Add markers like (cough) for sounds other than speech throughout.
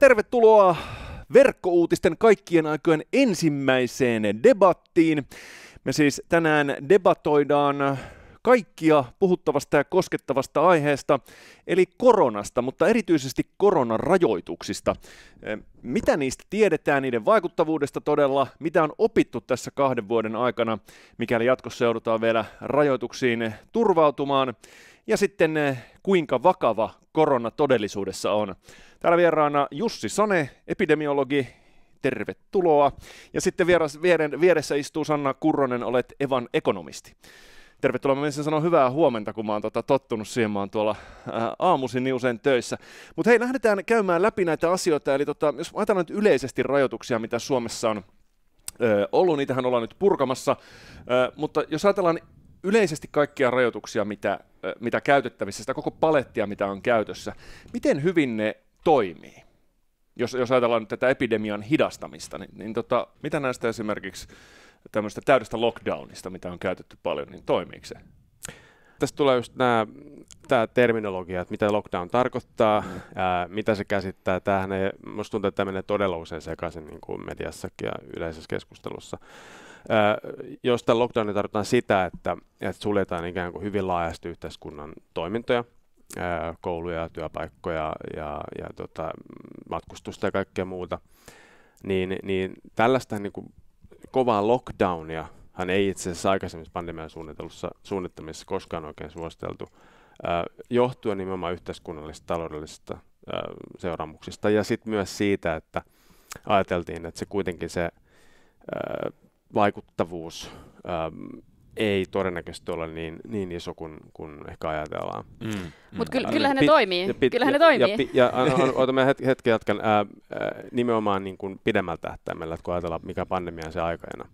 tervetuloa verkkouutisten kaikkien aikojen ensimmäiseen debattiin. Me siis tänään debatoidaan kaikkia puhuttavasta ja koskettavasta aiheesta, eli koronasta, mutta erityisesti koronarajoituksista. Eh, mitä niistä tiedetään, niiden vaikuttavuudesta todella, mitä on opittu tässä kahden vuoden aikana, mikäli jatkossa joudutaan vielä rajoituksiin turvautumaan, ja sitten eh, kuinka vakava korona todellisuudessa on. Täällä vieraana Jussi Sane epidemiologi, tervetuloa. Ja sitten vieras, vieren, vieressä istuu Sanna Kurronen, olet Evan ekonomisti. Tervetuloa. Mä menisin sanoa hyvää huomenta, kun mä oon tota, tottunut siihen. Mä oon tuolla ää, aamuisin niin usein töissä. Mutta hei, lähdetään käymään läpi näitä asioita. Eli tota, jos ajatellaan nyt yleisesti rajoituksia, mitä Suomessa on ö, ollut, niitähän ollaan nyt purkamassa. Ö, mutta jos ajatellaan yleisesti kaikkia rajoituksia, mitä, ö, mitä käytettävissä, sitä koko palettia, mitä on käytössä, miten hyvin ne toimii? Jos, jos ajatellaan tätä epidemian hidastamista, niin, niin tota, mitä näistä esimerkiksi tämmöistä täydestä lockdownista, mitä on käytetty paljon, niin toimiiko se? Tästä tulee just nämä, tämä terminologia, että mitä lockdown tarkoittaa, mm. ää, mitä se käsittää. Tämähän ei, musta tuntuu, että tämä menee todella usein sekaisin niin kuin mediassakin ja yleisessä keskustelussa. Ää, jos tämä lockdown niin tarkoittaa sitä, että, että suljetaan ikään kuin hyvin laajasti yhteiskunnan toimintoja, kouluja, työpaikkoja ja, ja tota, matkustusta ja kaikkea muuta, niin, niin tällaista niin kuin kovaa lockdownia hän ei itse asiassa aikaisemmissa pandemian suunnittamisessa koskaan oikein suositeltu, johtuen nimenomaan yhteiskunnallisista taloudellisista ää, seuraamuksista ja sitten myös siitä, että ajateltiin, että se kuitenkin se vaikuttavuus ei todennäköisesti ole niin, niin iso kuin, kuin ehkä ajatellaan. Mm. Mm. Mutta kyll, kyllähän ne pit, toimii. Pit, kyllähän ne toimii. Ja, pit, ja, ja otamme het, hetken jatkan ää, ää, nimenomaan niin kuin pidemmällä tähtäimellä, kun ajatellaan mikä pandemia se aikana.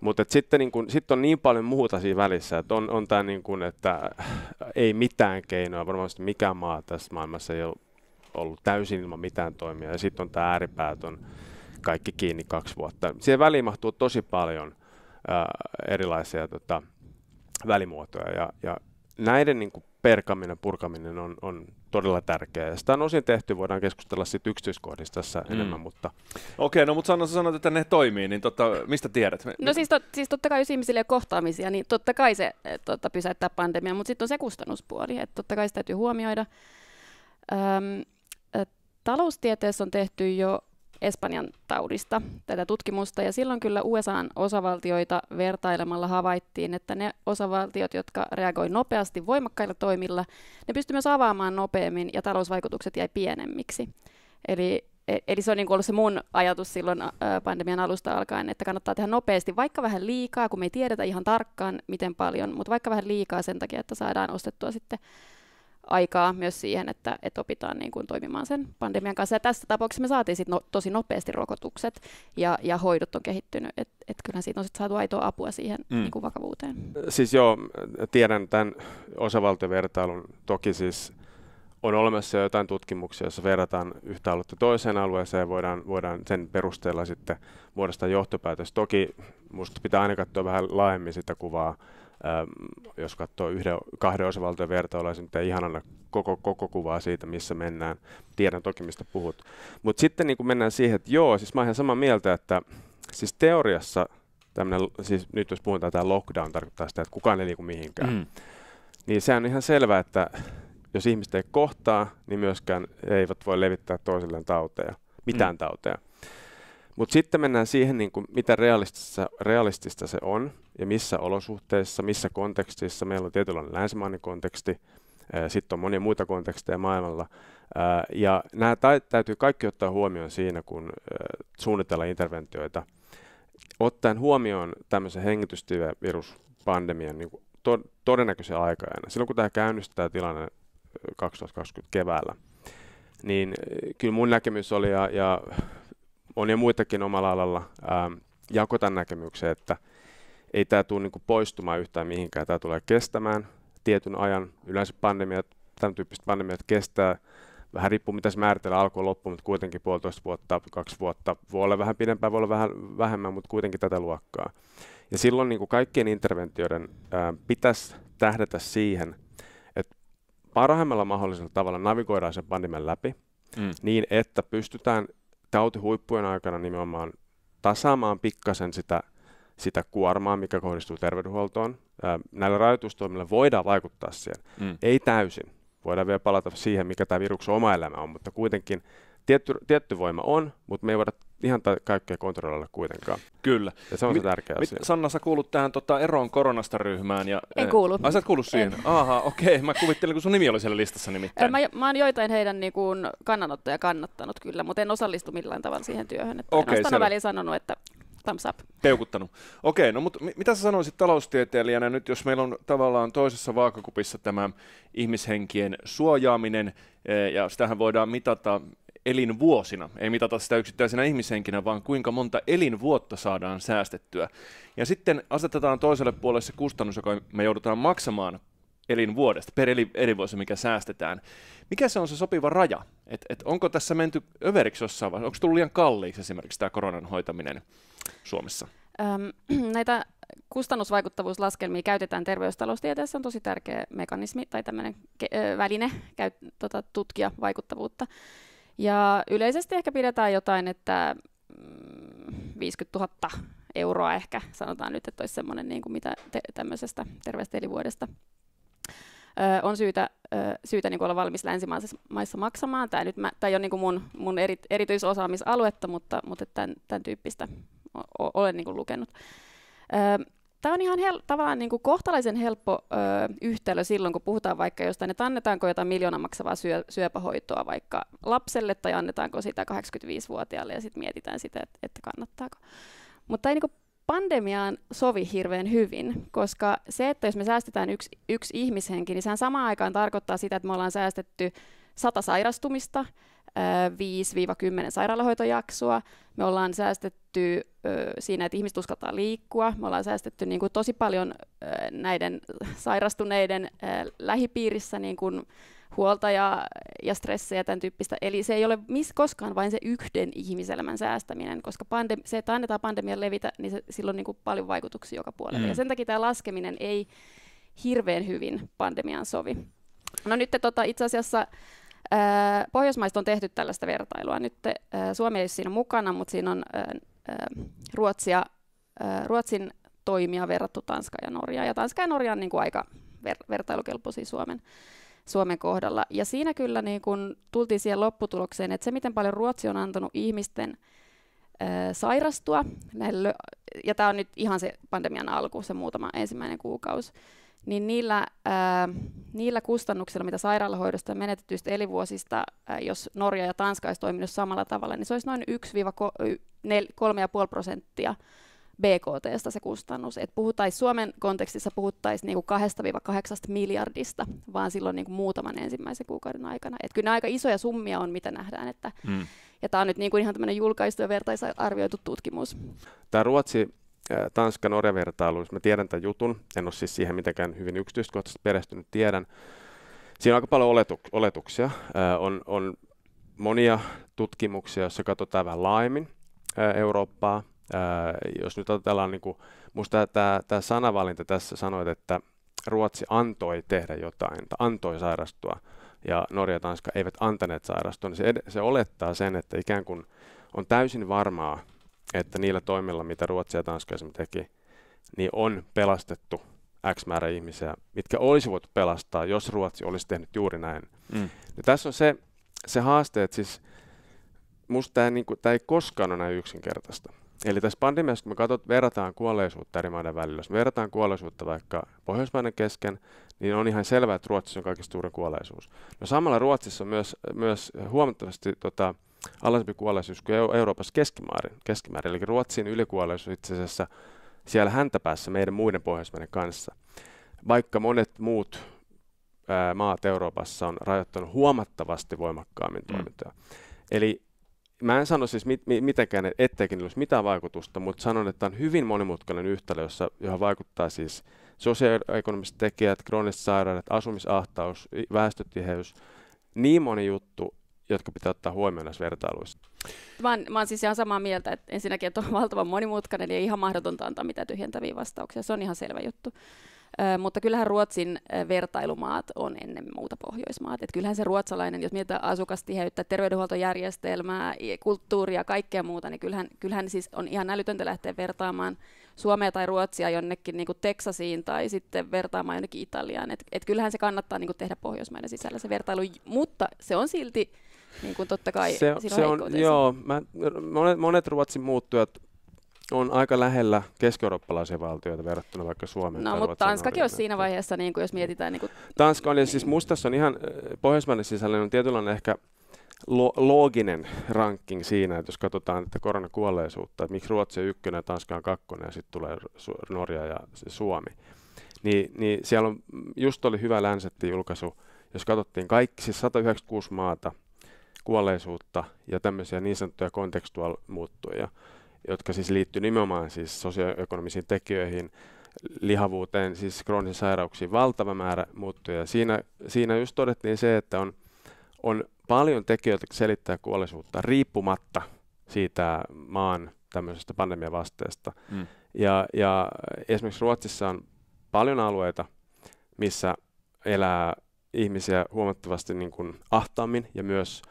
Mutta sitten niin kun, sit on niin paljon muuta siinä välissä, että on, on tämä, niin kun, että ei mitään keinoa, varmasti mikään maa tässä maailmassa ei ole ollut täysin ilman mitään toimia. Ja sitten on tämä ääripäätön kaikki kiinni kaksi vuotta. Siihen väliin mahtuu tosi paljon – ää, erilaisia tota, välimuotoja. Ja, ja näiden niin kuin perkaminen, purkaminen on, on todella tärkeää. Ja sitä on osin tehty, voidaan keskustella siitä yksityiskohdista tässä mm. enemmän. Mutta... Okei, okay, no mutta sanoit, sanot, että ne toimii, niin totta mistä tiedät? No siis, to, siis totta kai, jos ihmisille ei ole kohtaamisia, niin totta kai se eh, totta, pysäyttää pandemia, mutta sitten on se kustannuspuoli, että totta kai se täytyy huomioida. Öm, taloustieteessä on tehty jo Espanjan taudista tätä tutkimusta, ja silloin kyllä USAn osavaltioita vertailemalla havaittiin, että ne osavaltiot, jotka reagoi nopeasti voimakkailla toimilla, ne pystyivät myös avaamaan nopeammin, ja talousvaikutukset jäi pienemmiksi. Eli, e, eli se on niin ollut se mun ajatus silloin pandemian alusta alkaen, että kannattaa tehdä nopeasti, vaikka vähän liikaa, kun me ei tiedetä ihan tarkkaan, miten paljon, mutta vaikka vähän liikaa sen takia, että saadaan ostettua sitten aikaa myös siihen, että, että opitaan niin kuin toimimaan sen pandemian kanssa. Ja tässä tapauksessa me saatiin sit no, tosi nopeasti rokotukset ja, ja hoidot on kehittynyt, että et kyllähän siitä on sit saatu aitoa apua siihen mm. niin kuin vakavuuteen. Siis joo, tiedän tämän osavaltiovertailun. Toki siis on olemassa jotain tutkimuksia, joissa verrataan yhtä aluetta toiseen alueeseen ja voidaan, voidaan sen perusteella sitten muodostaa johtopäätös. Toki minusta pitää aina katsoa vähän laajemmin sitä kuvaa Ähm, jos katsoo yhden, kahden osavaltion vertailua, se pitää ihanana koko, koko kuvaa siitä, missä mennään. Tiedän toki, mistä puhut. Mutta sitten niin kun mennään siihen, että joo, siis mä oon ihan samaa mieltä, että siis teoriassa tämmönen, siis nyt jos puhutaan tämä lockdown, tarkoittaa sitä, että kukaan ei liiku mihinkään. Mm. Niin se on ihan selvää, että jos ihmiset ei kohtaa, niin myöskään eivät voi levittää toisilleen tauteja, mitään mm. tauteja. Mutta sitten mennään siihen, niin kuin, mitä realistista, realistista se on ja missä olosuhteissa, missä kontekstissa. Meillä on tietynlainen länsimainen konteksti, sitten on monia muita konteksteja maailmalla. Ja nämä täytyy kaikki ottaa huomioon siinä, kun suunnitellaan interventioita. Ottaen huomioon tämmöisen hengitystyövirus-pandemian niin to- todennäköisen aikajana. Silloin kun tämä käynnistää tilanne 2020 keväällä, niin kyllä mun näkemys oli ja, ja monia muitakin omalla alalla ää, jako tämän näkemyksen, että ei tämä tule niinku poistumaan yhtään mihinkään. Tämä tulee kestämään tietyn ajan. Yleensä pandemiat, tämän tyyppiset pandemiat kestää vähän riippuu mitä se määritellään alku ja loppu, mutta kuitenkin puolitoista vuotta, kaksi vuotta, voi olla vähän pidempään, voi olla vähän vähemmän, mutta kuitenkin tätä luokkaa. Ja silloin niin kaikkien interventioiden ää, pitäisi tähdätä siihen, että parhaimmalla mahdollisella tavalla navigoidaan sen pandemian läpi mm. niin, että pystytään huippujen aikana nimenomaan tasaamaan pikkasen sitä, sitä kuormaa, mikä kohdistuu terveydenhuoltoon. Näillä rajoitustoimilla voidaan vaikuttaa siihen. Mm. Ei täysin. Voidaan vielä palata siihen, mikä tämä viruksen oma elämä on, mutta kuitenkin tietty, tietty voima on, mutta me ei voida ihan ta- kaikkea kontrolloida kuitenkaan. Kyllä. Ja se on mit, se tärkeä mit, asia. Sanna, sä kuulut tähän tota, eroon koronasta ryhmään. Ja, en eh, kuulu. Ai sä et kuulu siihen? Aha, okei. Okay. Mä kuvittelin, kun sun nimi oli siellä listassa nimittäin. Mä, mä oon joitain heidän niin kuin, kannanottoja kannattanut kyllä, mutta en osallistu millään tavalla siihen työhön. Että okay, en väliin sanonut, että thumbs up. Peukuttanut. Okei, no mutta mitä sä sanoisit taloustieteilijänä nyt, jos meillä on tavallaan toisessa vaakakupissa tämä ihmishenkien suojaaminen, eh, ja sitähän voidaan mitata elinvuosina. Ei mitata sitä yksittäisenä ihmishenkinä, vaan kuinka monta elinvuotta saadaan säästettyä. Ja sitten asetetaan toiselle puolelle se kustannus, joka me joudutaan maksamaan elinvuodesta, per elinvuosi, mikä säästetään. Mikä se on se sopiva raja? Et, et onko tässä menty överiksi jossain vaiheessa? Onko tullut liian kalliiksi esimerkiksi tämä koronan hoitaminen Suomessa? Öm, (clears throat) näitä kustannusvaikuttavuuslaskelmia käytetään terveystaloustieteessä, on tosi tärkeä mekanismi tai tämmöinen ke- väline käy, tota, tutkia vaikuttavuutta. Ja yleisesti ehkä pidetään jotain, että 50 mm, 000 euroa ehkä, sanotaan nyt, että olisi semmoinen, niin kuin mitä te- tämmöisestä terveestä elinvuodesta on syytä, syytä niin kuin olla valmis länsimaissa maksamaan. Tämä, nyt mä, tämä ei ole niin kuin mun, mun eri, erityisosaamisaluetta, mutta, mutta tämän, tämän tyyppistä olen niin kuin lukenut tämä on ihan hel- tavallaan niin kuin kohtalaisen helppo ö, yhtälö silloin, kun puhutaan vaikka jostain, että annetaanko jotain miljoona maksavaa syö- syöpähoitoa vaikka lapselle tai annetaanko sitä 85-vuotiaalle ja sitten mietitään sitä, että, että kannattaako. Mutta ei niin kuin pandemiaan sovi hirveän hyvin, koska se, että jos me säästetään yksi, yksi ihmishenki, niin sehän samaan aikaan tarkoittaa sitä, että me ollaan säästetty sata sairastumista – 5-10 sairaalahoitojaksoa. Me ollaan säästetty siinä, että ihmiset uskaltaa liikkua. Me ollaan säästetty niin kuin tosi paljon näiden sairastuneiden lähipiirissä niin kuin huolta ja, ja stressejä ja tämän tyyppistä. Eli se ei ole miss koskaan vain se yhden ihmiselämän säästäminen, koska pandem- se, että annetaan pandemian levitä, niin se, sillä on niin kuin paljon vaikutuksia joka puolella. Mm. Ja sen takia tämä laskeminen ei hirveän hyvin pandemian sovi. No nyt tota, itse asiassa Pohjoismaista on tehty tällaista vertailua. Nyt Suomi ei ole siinä mukana, mutta siinä on Ruotsia, Ruotsin toimia verrattu Tanska ja Norja. Ja Tanska ja Norja on niin kuin aika ver- vertailukelpoisia Suomen, Suomen kohdalla. Ja siinä kyllä niin kun tultiin siihen lopputulokseen, että se miten paljon Ruotsi on antanut ihmisten sairastua, näille, ja tämä on nyt ihan se pandemian alku, se muutama ensimmäinen kuukausi, niin niillä, ää, niillä kustannuksilla, mitä sairaalahoidosta ja menetetyistä elinvuosista, ää, jos Norja ja Tanska olisi toiminut samalla tavalla, niin se olisi noin 1-3,5 prosenttia BKTstä se kustannus. Et puhutaan, Suomen kontekstissa puhuttaisiin niinku 2-8 miljardista, vaan silloin niinku muutaman ensimmäisen kuukauden aikana. Et kyllä aika isoja summia on, mitä nähdään. Että, mm. Ja tämä on nyt niinku ihan tämmöinen julkaistu ja vertaisarvioitu tutkimus. Tämä Ruotsi Äh, Tanska-Norja-vertailu, mä tiedän tämän jutun, en ole siis siihen mitenkään hyvin yksityiskohtaisesti perehtynyt, tiedän. Siinä on aika paljon oletuk- oletuksia. Äh, on, on monia tutkimuksia, joissa katsotaan vähän laajemmin äh, Eurooppaa. Jos nyt otetaan, niin kuin, musta tämä, tämä sanavalinta tässä sanoit, että Ruotsi antoi tehdä jotain, tai antoi sairastua, ja Norja ja Tanska eivät antaneet sairastua, niin se, ed- se olettaa sen, että ikään kuin on täysin varmaa, että niillä toimilla, mitä Ruotsi ja Tanska teki, niin on pelastettu X määrä ihmisiä, mitkä olisi voitu pelastaa, jos Ruotsi olisi tehnyt juuri näin. Mm. tässä on se, se haaste, että siis musta tämä, niin tämä ei koskaan ole näin yksinkertaista. Eli tässä pandemiassa, kun me katsot, verrataan kuolleisuutta eri maiden välillä, jos me verrataan kuolleisuutta vaikka Pohjoismaiden kesken, niin on ihan selvää, että Ruotsissa on kaikista suurin kuolleisuus. No samalla Ruotsissa on myös, myös huomattavasti tota, alhaisempi kuolleisuus kuin Euroopassa keskimäärin. keskimäärin. Eli Ruotsin ylikuolleisuus itse asiassa siellä päässä meidän muiden Pohjoismaiden kanssa. Vaikka monet muut ää, maat Euroopassa on rajoittanut huomattavasti voimakkaammin toimintaa. Mm. Eli mä en sano siis mit, mit, mitenkään, etteikin olisi mitään vaikutusta, mutta sanon, että on hyvin monimutkainen yhtälö, jossa, johon vaikuttaa siis sosioekonomiset tekijät, krooniset sairaudet, asumisahtaus, väestötiheys, niin moni juttu, jotka pitää ottaa huomioon näissä vertailuissa? Mä oon, mä oon siis ihan samaa mieltä, että ensinnäkin, että on valtavan monimutkainen ja ihan mahdotonta antaa mitä tyhjentäviä vastauksia. Se on ihan selvä juttu. Ö, mutta kyllähän Ruotsin vertailumaat on ennen muuta Pohjoismaat. Et kyllähän se ruotsalainen, jos mietitään asukastiheyttä, terveydenhuoltojärjestelmää, kulttuuria, kaikkea muuta, niin kyllähän, kyllähän siis on ihan älytöntä lähteä vertaamaan Suomea tai Ruotsia jonnekin niin kuin Teksasiin tai sitten vertaamaan jonnekin Italiaan. Et, et kyllähän se kannattaa niin kuin tehdä Pohjoismaiden sisällä se vertailu, mutta se on silti niin kuin totta kai se, se on, Joo, mä, monet, monet Ruotsin muuttujat on aika lähellä keski-eurooppalaisia valtioita verrattuna vaikka Suomeen. No, mutta Tanskakin on siinä vaiheessa, niin kuin jos mietitään... Niin kuin... Tanska on, ja siis mustassa on ihan äh, pohjoismainen sisällä, niin on tietynlainen ehkä lo- looginen ranking siinä, että jos katsotaan tätä koronakuolleisuutta, että miksi Ruotsi on ykkönen, Tanska on kakkonen ja sitten tulee Su- Norja ja Suomi, niin, niin siellä on, just oli hyvä länsetti julkaisu, jos katsottiin kaikki, siis 196 maata – kuolleisuutta ja tämmöisiä niin sanottuja kontekstuaalimuuttuja, jotka siis liittyy nimenomaan siis sosioekonomisiin tekijöihin, lihavuuteen, siis kroonisiin sairauksiin, valtava määrä muuttuja. Siinä, siinä just todettiin se, että on, on paljon tekijöitä, jotka selittää kuolleisuutta riippumatta siitä maan tämmöisestä vasteesta. Mm. Ja, ja esimerkiksi Ruotsissa on paljon alueita, missä elää ihmisiä huomattavasti niin kuin ahtaammin ja myös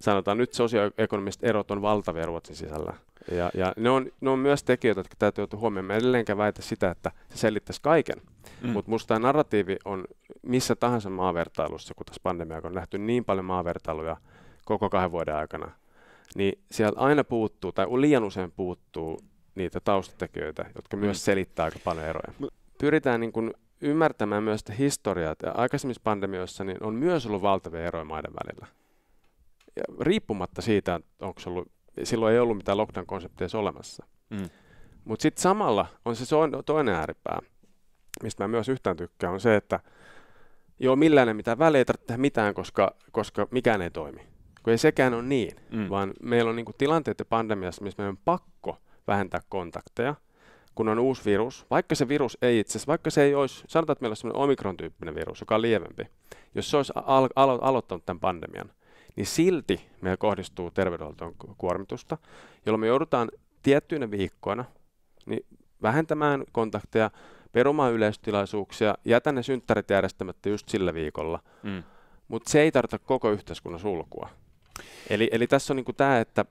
sanotaan nyt sosioekonomiset erot on valtavia Ruotsin sisällä. Ja, ja ne, on, ne on myös tekijöitä, jotka täytyy ottaa huomioon. Mä edelleenkään väitä sitä, että se selittäisi kaiken. Mm. Mutta musta tämä narratiivi on missä tahansa maavertailussa, kun tässä pandemia on nähty niin paljon maavertailuja koko kahden vuoden aikana, niin sieltä aina puuttuu, tai liian usein puuttuu niitä taustatekijöitä, jotka mm. myös selittää aika paljon eroja. Pyritään niin kun ymmärtämään myös sitä historiaa. Ja aikaisemmissa pandemioissa niin on myös ollut valtavia eroja maiden välillä ja riippumatta siitä, onko ollut, silloin ei ollut mitään lockdown-konsepteja olemassa. Mm. Mutta sitten samalla on se toinen ääripää, mistä mä myös yhtään tykkään, on se, että joo, millään ei mitään väliä, ei tarvitse tehdä mitään, koska, koska mikään ei toimi. Kun ei sekään ole niin, mm. vaan meillä on niinku tilanteet, ja pandemiassa, missä meidän on pakko vähentää kontakteja, kun on uusi virus, vaikka se virus ei itse asiassa, vaikka se ei olisi, sanotaan, että meillä on omikron-tyyppinen virus, joka on lievempi, jos se olisi al- alo- aloittanut tämän pandemian, niin silti meillä kohdistuu terveydenhuoltoon kuormitusta, jolloin me joudutaan tiettyinä viikkoina niin vähentämään kontakteja, perumaan yleistilaisuuksia, jätän ne synttärit järjestämättä just sillä viikolla. Mm. Mutta se ei tarvita koko yhteiskunnan sulkua. Eli, eli tässä on niinku tämä, että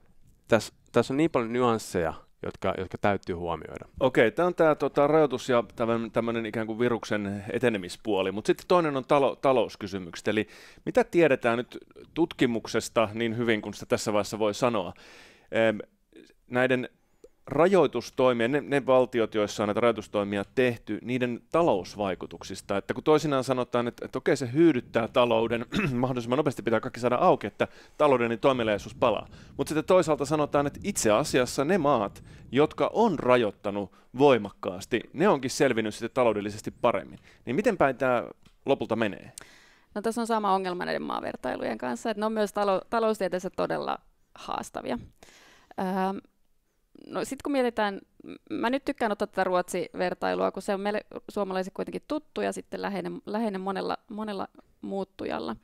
tässä, tässä on niin paljon nyansseja, jotka, jotka täytyy huomioida. Okei, tämä on tämä tota, rajoitus ja tämmöinen ikään kuin viruksen etenemispuoli, mutta sitten toinen on talo, talouskysymykset. Eli mitä tiedetään nyt tutkimuksesta niin hyvin kuin sitä tässä vaiheessa voi sanoa? näiden rajoitustoimia, ne, ne valtiot, joissa on näitä rajoitustoimia tehty, niiden talousvaikutuksista. Että kun toisinaan sanotaan, että, että okei se hyydyttää talouden, (clears throat) mahdollisimman nopeasti pitää kaikki saada auki, että talouden niin toimeliaisuus palaa. Mutta sitten toisaalta sanotaan, että itse asiassa ne maat, jotka on rajoittanut voimakkaasti, ne onkin selvinnyt sitten taloudellisesti paremmin. Niin miten päin tämä lopulta menee? No tässä on sama ongelma näiden maavertailujen kanssa, että ne on myös talo- taloustieteessä todella haastavia. Öö, no sitten kun mietitään, mä nyt tykkään ottaa tätä Ruotsi-vertailua, kun se on meille suomalaisille kuitenkin tuttu ja sitten läheinen, läheinen monella, monella muuttujalla.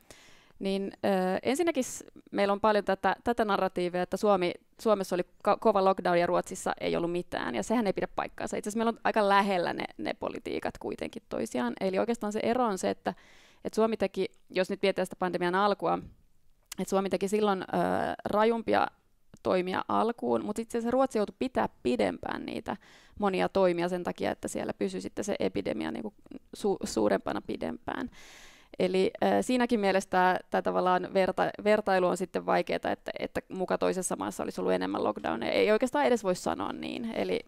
Niin ö, ensinnäkin meillä on paljon tätä, tätä narratiivia, että Suomi, Suomessa oli ko- kova lockdown ja Ruotsissa ei ollut mitään, ja sehän ei pidä paikkaansa. Itse asiassa meillä on aika lähellä ne, ne politiikat kuitenkin toisiaan. Eli oikeastaan se ero on se, että, että Suomi teki, jos nyt mietitään sitä pandemian alkua, että Suomi teki silloin ö, rajumpia toimia alkuun, mutta itse asiassa Ruotsi joutui pitää pidempään niitä monia toimia sen takia, että siellä pysyi sitten se epidemia niin kuin su- suurempana pidempään. Eli äh, siinäkin mielestä tämä tavallaan verta, vertailu on sitten vaikeaa, että, että muka toisessa maassa olisi ollut enemmän lockdowneja. Ei oikeastaan edes voi sanoa niin. Eli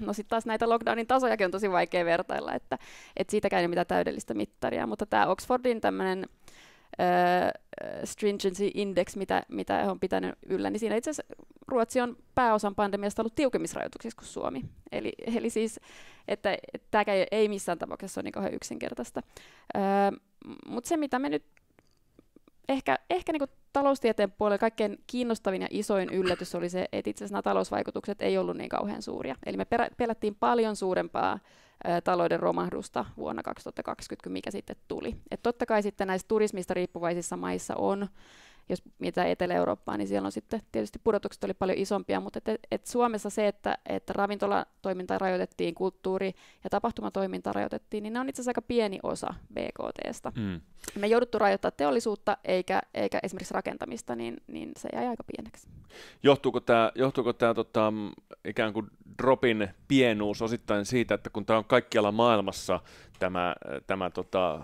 no sitten taas näitä lockdownin tasojakin on tosi vaikea vertailla, että, että siitäkään ei ole mitään täydellistä mittaria. Mutta tämä Oxfordin tämmöinen stringency-index, mitä, mitä on pitänyt yllä, niin siinä itse asiassa Ruotsi on pääosan pandemiasta ollut tiukemmissa rajoituksissa kuin Suomi. Eli, eli siis, että, tämä ei missään tapauksessa ole niin yksinkertaista. Äh, Mutta se, mitä me nyt ehkä, ehkä niin taloustieteen puolella kaikkein kiinnostavin ja isoin yllätys oli se, että itse asiassa nämä talousvaikutukset ei ollut niin kauhean suuria. Eli me perä, pelättiin paljon suurempaa talouden romahdusta vuonna 2020, mikä sitten tuli. Et totta kai sitten näissä turismista riippuvaisissa maissa on jos mitä Etelä-Eurooppaa, niin siellä on sitten tietysti pudotukset oli paljon isompia, mutta et, et Suomessa se, että, että ravintolatoiminta rajoitettiin, kulttuuri- ja tapahtumatoiminta rajoitettiin, niin ne on itse asiassa aika pieni osa BKTstä. Mm. Me jouduttu rajoittaa teollisuutta eikä, eikä esimerkiksi rakentamista, niin, niin se jäi aika pieneksi. Johtuuko tämä, johtuuko tämä tota, ikään kuin dropin pienuus osittain siitä, että kun tämä on kaikkialla maailmassa tämä, tämä tota,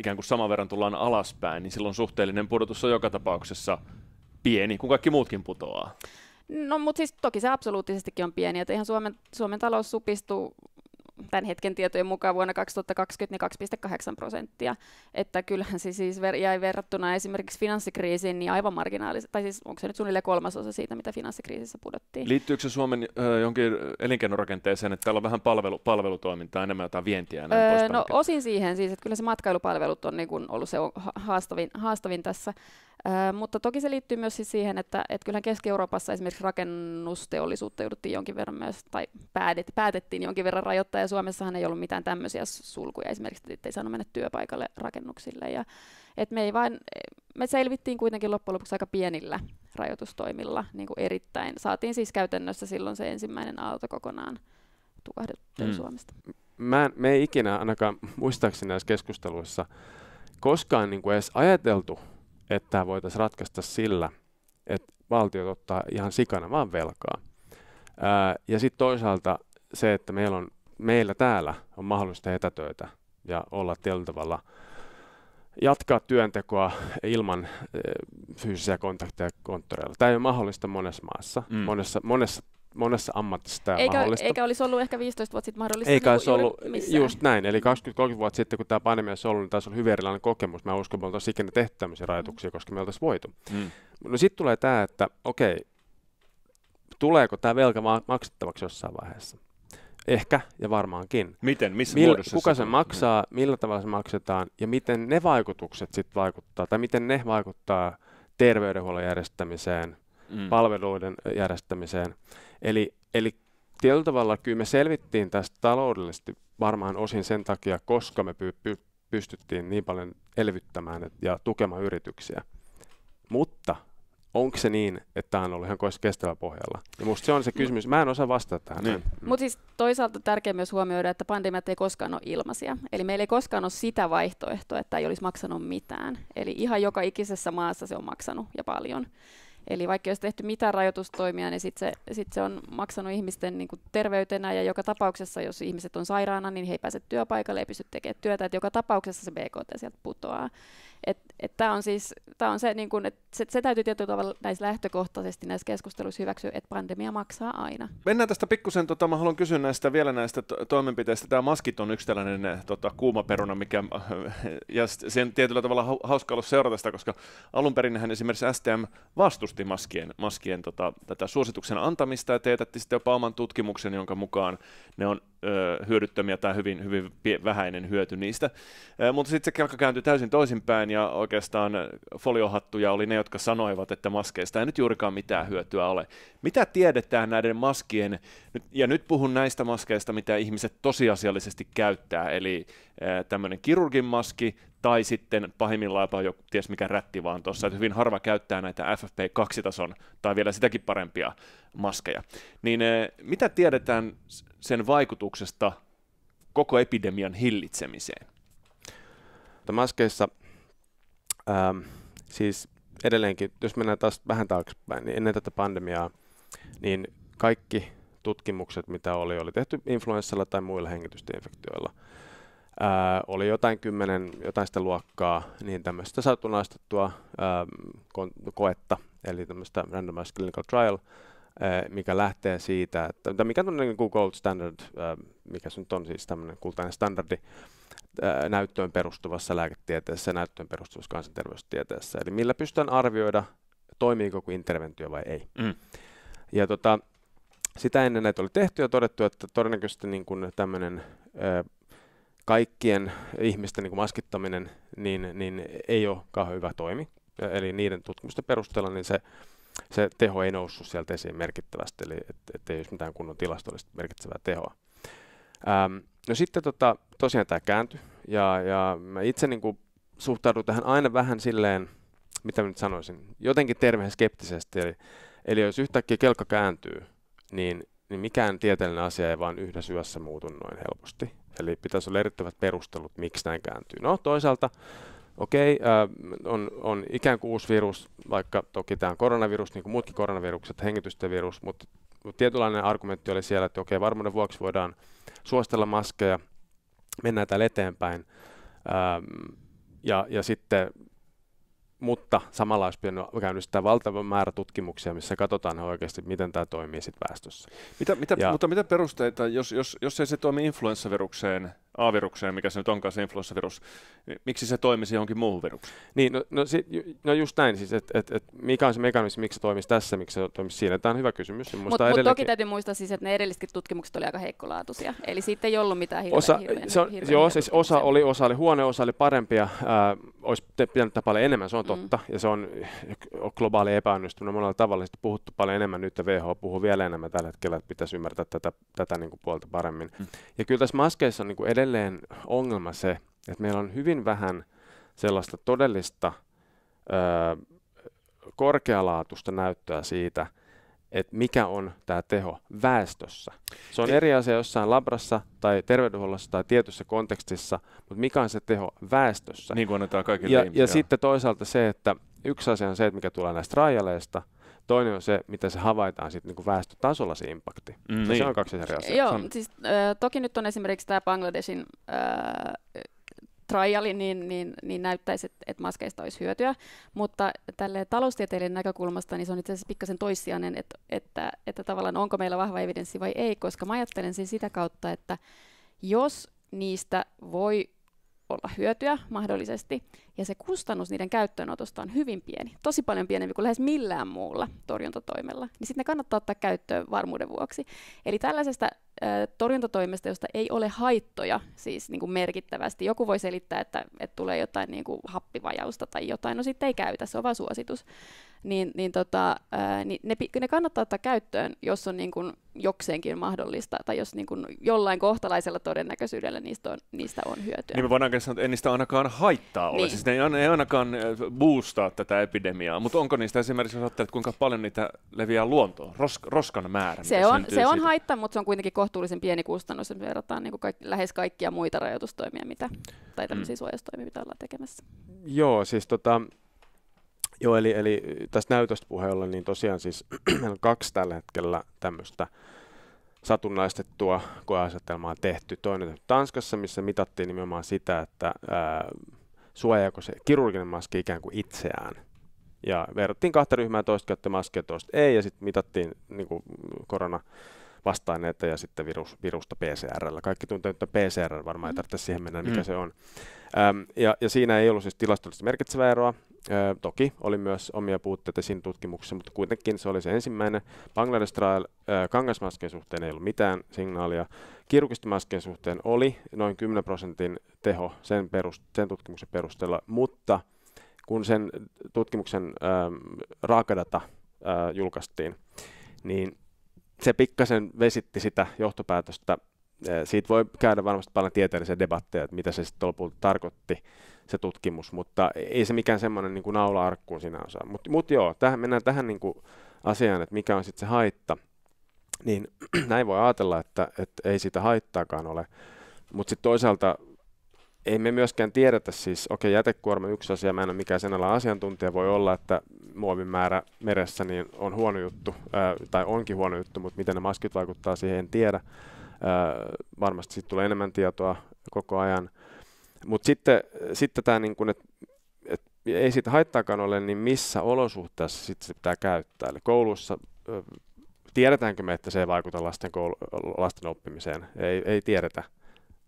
ikään kuin saman verran tullaan alaspäin, niin silloin suhteellinen pudotus on joka tapauksessa pieni, kun kaikki muutkin putoaa. No, mutta siis toki se absoluuttisestikin on pieni. että ihan Suomen, Suomen talous supistuu tämän hetken tietojen mukaan vuonna 2020 2,8 niin prosenttia. Että kyllähän se siis ver- jäi verrattuna esimerkiksi finanssikriisiin niin aivan marginaalisesti, tai siis onko se nyt suunnilleen kolmasosa siitä, mitä finanssikriisissä pudottiin. Liittyykö se Suomen äh, jonkin elinkeinorakenteeseen, että täällä on vähän palvelu, palvelutoimintaa, enemmän jotain vientiä? Öö, no osin siihen siis, että kyllä se matkailupalvelut on niin kuin ollut se haastavin, haastavin tässä. Ö, mutta toki se liittyy myös siis siihen, että et kyllähän Keski-Euroopassa esimerkiksi rakennusteollisuutta jouduttiin jonkin verran myös, tai päätet, päätettiin jonkin verran rajoittaa, ja Suomessahan ei ollut mitään tämmöisiä sulkuja esimerkiksi, että ei saanut mennä työpaikalle rakennuksille. Ja, et me, ei vain, me selvittiin kuitenkin loppujen lopuksi aika pienillä rajoitustoimilla niin kuin erittäin. Saatiin siis käytännössä silloin se ensimmäinen aalto kokonaan tukahdettua mm. Suomesta. Mä, me ei ikinä ainakaan muistaakseni näissä keskusteluissa koskaan niin kuin edes ajateltu että tämä voitaisiin ratkaista sillä, että valtiot ottaa ihan sikana vaan velkaa. Ää, ja sitten toisaalta se, että meillä, on, meillä täällä on mahdollista etätöitä ja olla tietyllä tavalla jatkaa työntekoa ilman e, fyysisiä kontakteja konttoreilla. Tämä ei ole mahdollista monessa maassa, mm. monessa, monessa monessa ammatissa tämä eikä, mahdollista. Eikä olisi ollut ehkä 15 vuotta sitten mahdollista. Eikä niin olisi ollut, missään. just näin. Eli 20-30 vuotta sitten, kun tämä pandemia olisi ollut, niin tämä olisi hyvin erilainen kokemus. Mä uskon, että me oltaisiin ikinä tehty tämmöisiä mm. rajoituksia, mm. koska me oltaisiin voitu. Mm. No sitten tulee tämä, että okei, okay, tuleeko tämä velka maksettavaksi jossain vaiheessa? Ehkä ja varmaankin. Miten? Missä Mill, muodossa? Kuka se maksaa, mm. millä tavalla se maksetaan ja miten ne vaikutukset sitten vaikuttaa tai miten ne vaikuttaa terveydenhuollon järjestämiseen, mm. palveluiden järjestämiseen. Eli, eli tietyllä tavalla kyllä me selvittiin tästä taloudellisesti varmaan osin sen takia, koska me py, py, pystyttiin niin paljon elvyttämään ja tukemaan yrityksiä. Mutta onko se niin, että tämä on ollut ihan kestävä pohjalla? Ja musta se on se mm. kysymys. Mä en osaa vastata tähän. Niin. Mutta siis toisaalta tärkeää myös huomioida, että pandemiat ei koskaan ole ilmaisia. Eli meillä ei koskaan ole sitä vaihtoehtoa, että ei olisi maksanut mitään. Eli ihan joka ikisessä maassa se on maksanut ja paljon. Eli vaikka jos olisi tehty mitään rajoitustoimia, niin sitten se, sit se on maksanut ihmisten niin kuin terveytenä ja joka tapauksessa, jos ihmiset on sairaana, niin he ei pääse työpaikalle, ei pysty tekemään työtä, että joka tapauksessa se BKT sieltä putoaa. Tämä on siis tää on se, niin kun, et se, se täytyy tietyllä tavalla näissä lähtökohtaisesti näissä keskusteluissa hyväksyä, että pandemia maksaa aina. Mennään tästä pikkusen, tota, mä haluan kysyä näistä, vielä näistä to- toimenpiteistä. Tämä maskit on yksi tällainen eh, tota, kuuma peruna, mikä, eh, ja sen tietyllä tavalla ha- hauska ollut seurata sitä, koska alun hän esimerkiksi STM vastusti maskien, maskien tota, tätä suosituksen antamista ja teetätti sitten jopa oman tutkimuksen, jonka mukaan ne on ö, hyödyttömiä tai hyvin, hyvin vähäinen hyöty niistä. Ö, mutta sitten se kääntyi täysin toisinpäin ja oikeastaan foliohattuja oli ne, jotka sanoivat, että maskeista ei nyt juurikaan mitään hyötyä ole. Mitä tiedetään näiden maskien, ja nyt puhun näistä maskeista, mitä ihmiset tosiasiallisesti käyttää, eli tämmöinen kirurgin maski tai sitten pahimmillaan jopa jo ties mikä rätti vaan tuossa, että hyvin harva käyttää näitä FFP2-tason tai vielä sitäkin parempia maskeja. Niin mitä tiedetään sen vaikutuksesta koko epidemian hillitsemiseen? maskeissa Ähm, siis edelleenkin, jos mennään taas vähän taaksepäin, niin ennen tätä pandemiaa, niin kaikki tutkimukset, mitä oli, oli tehty influenssalla tai muilla hengitystieinfektioilla. Ää, äh, oli jotain kymmenen, jotain sitä luokkaa, niin tämmöistä satunnaistettua ää, ähm, ko- koetta, eli tämmöistä randomized clinical trial, ää, äh, mikä lähtee siitä, että mikä on niin gold standard, ää, äh, mikä se nyt on siis tämmöinen kultainen standardi, näyttöön perustuvassa lääketieteessä ja näyttöön perustuvassa kansanterveystieteessä. Eli millä pystytään arvioida, toimiiko joku interventio vai ei. Mm. Ja tota, sitä ennen näitä oli tehty ja todettu, että todennäköisesti niin kuin tämmöinen kaikkien ihmisten niin kuin maskittaminen niin, niin ei ole kauhean hyvä toimi. Eli niiden tutkimusten perusteella niin se, se teho ei noussut sieltä esiin merkittävästi, eli et, et ei olisi mitään kunnon tilastollisesti merkittävää tehoa. Ähm, No sitten tota, tosiaan tämä kääntyi ja, ja mä itse niin kuin suhtaudun tähän aina vähän silleen, mitä mä nyt sanoisin, jotenkin terveen skeptisesti. Eli, eli jos yhtäkkiä kelkka kääntyy, niin, niin mikään tieteellinen asia ei vaan yhdessä yössä muutu noin helposti. Eli pitäisi olla erittävät perustelut, miksi näin kääntyy. No toisaalta, okei, okay, äh, on, on ikään kuin uusi virus, vaikka toki tämä on koronavirus, niin kuin muutkin koronavirukset, hengitysten virus, mutta, mutta tietynlainen argumentti oli siellä, että okei, okay, varmuuden vuoksi voidaan suositella maskeja, mennään täällä eteenpäin. Ähm, ja, ja sitten, mutta samalla olisi pitänyt käynnistää valtavan määrä tutkimuksia, missä katsotaan oikeasti, miten tämä toimii sitten väestössä. Mitä, mitä, ja, mutta mitä perusteita, jos, jos, jos ei se toimi influenssavirukseen, A-virukseen, mikä se nyt onkaan se influenssavirus, niin miksi se toimisi johonkin muuhun virukseen? Niin, no, no, si, no just näin, siis, että et, et, mikä on se mekanismi, miksi se toimisi tässä, miksi se toimisi siinä. Tämä on hyvä kysymys. Niin Mutta mut edelleenkin... toki täytyy muistaa siis, että ne edellisetkin tutkimukset olivat aika heikkolaatuisia, eli siitä ei ollut mitään hirveän, osa, hirveän, se on, hirveän Joo, siis osa oli, osa oli huone, osa oli parempia, Äh, olisi pitänyt paljon enemmän, se on mm. totta, mm. ja se on globaali epäonnistuminen monella tavalla, sitten puhuttu paljon enemmän nyt, ja WHO puhuu vielä enemmän tällä hetkellä, että pitäisi ymmärtää tätä, tätä niin kuin puolta paremmin. Mm. Ja kyllä tässä maskeissa on niin kuin edelleen edelleen ongelma se, että meillä on hyvin vähän sellaista todellista ö, korkealaatuista näyttöä siitä, että mikä on tämä teho väestössä. Se on niin. eri asia jossain labrassa tai terveydenhuollossa tai tietyssä kontekstissa, mutta mikä on se teho väestössä. Niin kuin annetaan kaikille ja, Ja sitten toisaalta se, että yksi asia on se, että mikä tulee näistä rajaleista – Toinen on se, mitä se havaitaan sitten niin väestötasolla se impakti. Mm, niin. Se on kaksi eri asiaa. Joo, siis, äh, toki nyt on esimerkiksi tämä Bangladesin äh, triali, niin, niin, niin näyttäisi, että, et maskeista olisi hyötyä. Mutta tälle taloustieteilijän näkökulmasta niin se on itse asiassa pikkasen toissijainen, että, että, että tavallaan onko meillä vahva evidenssi vai ei, koska mä ajattelen siis sitä kautta, että jos niistä voi olla hyötyä mahdollisesti, ja se kustannus niiden käyttöönotosta on hyvin pieni, tosi paljon pienempi kuin lähes millään muulla torjuntatoimella, niin sitten ne kannattaa ottaa käyttöön varmuuden vuoksi. Eli tällaisesta äh, torjuntatoimesta, josta ei ole haittoja siis niin kuin merkittävästi, joku voi selittää, että, että tulee jotain niin kuin happivajausta tai jotain, no sitten ei käytä, se on vain suositus, niin, niin, tota, niin ne, ne kannattaa ottaa käyttöön, jos on niin kuin jokseenkin mahdollista, tai jos niin kuin jollain kohtalaisella todennäköisyydellä niistä on, niistä on hyötyä. Niin me voidaan sanoa, että ei niistä ainakaan haittaa ole, niin. siis ne ei, ainakaan boostaa tätä epidemiaa, mutta onko niistä esimerkiksi, jos ajattelet, kuinka paljon niitä leviää luontoon, Ros, roskan määrä? Se on, se on haitta, mutta se on kuitenkin kohtuullisen pieni kustannus, jos verrataan niin kuin kaikki, lähes kaikkia muita rajoitustoimia, mitä, tai tämmöisiä mm. suojastoimia, mitä ollaan tekemässä. Joo, siis tota, Joo, eli, eli tästä näytöstä puheella, niin tosiaan siis (clears throat) meillä on kaksi tällä hetkellä tämmöistä satunnaistettua koeasetelmaa tehty. Toinen Tanskassa, missä mitattiin nimenomaan sitä, että ää, suojaako se kirurginen maski ikään kuin itseään. Ja verrattiin kahta ryhmää, toista käytti maskia, toista ei, ja sitten mitattiin niin korona vasta-aineita ja sitten virus, virusta PCRllä. Kaikki tuntuu, että PCR, varmaan ei mm. tarvitse siihen mennä, mikä mm. se on. Ähm, ja, ja siinä ei ollut siis tilastollisesti merkitsevää eroa. toki oli myös omia puutteita siinä tutkimuksessa, mutta kuitenkin se oli se ensimmäinen. Bangladesh Trial kangasmaskien suhteen ei ollut mitään signaalia. Kirurgistimaskien suhteen oli noin 10 prosentin teho sen, perust- sen tutkimuksen perusteella, mutta kun sen tutkimuksen ö, raakadata ö, julkaistiin, niin se pikkasen vesitti sitä johtopäätöstä. Siitä voi käydä varmasti paljon tieteellisiä debatteja, että mitä se sitten lopulta tarkoitti se tutkimus, mutta ei se mikään semmoinen niin naula-arkkuun sinänsä. Mutta mut joo, täh, mennään tähän niin kuin asiaan, että mikä on sitten se haitta. Niin (clears throat) näin voi ajatella, että, että ei sitä haittaakaan ole. Mutta sitten toisaalta ei me myöskään tiedetä siis, okei okay, jätekuorma yksi asia, mä en ole mikään sen alan asiantuntija, voi olla, että muovin määrä meressä niin on huono juttu, ää, tai onkin huono juttu, mutta miten ne maskit vaikuttaa siihen, en tiedä. Ää, varmasti sitten tulee enemmän tietoa koko ajan. Mutta sitten, sitten tämä, niin että et, ei siitä haittaakaan ole, niin missä olosuhteessa sitten se pitää käyttää. Eli koulussa ää, tiedetäänkö me, että se ei vaikuta lasten, koulu, lasten oppimiseen? Ei, ei tiedetä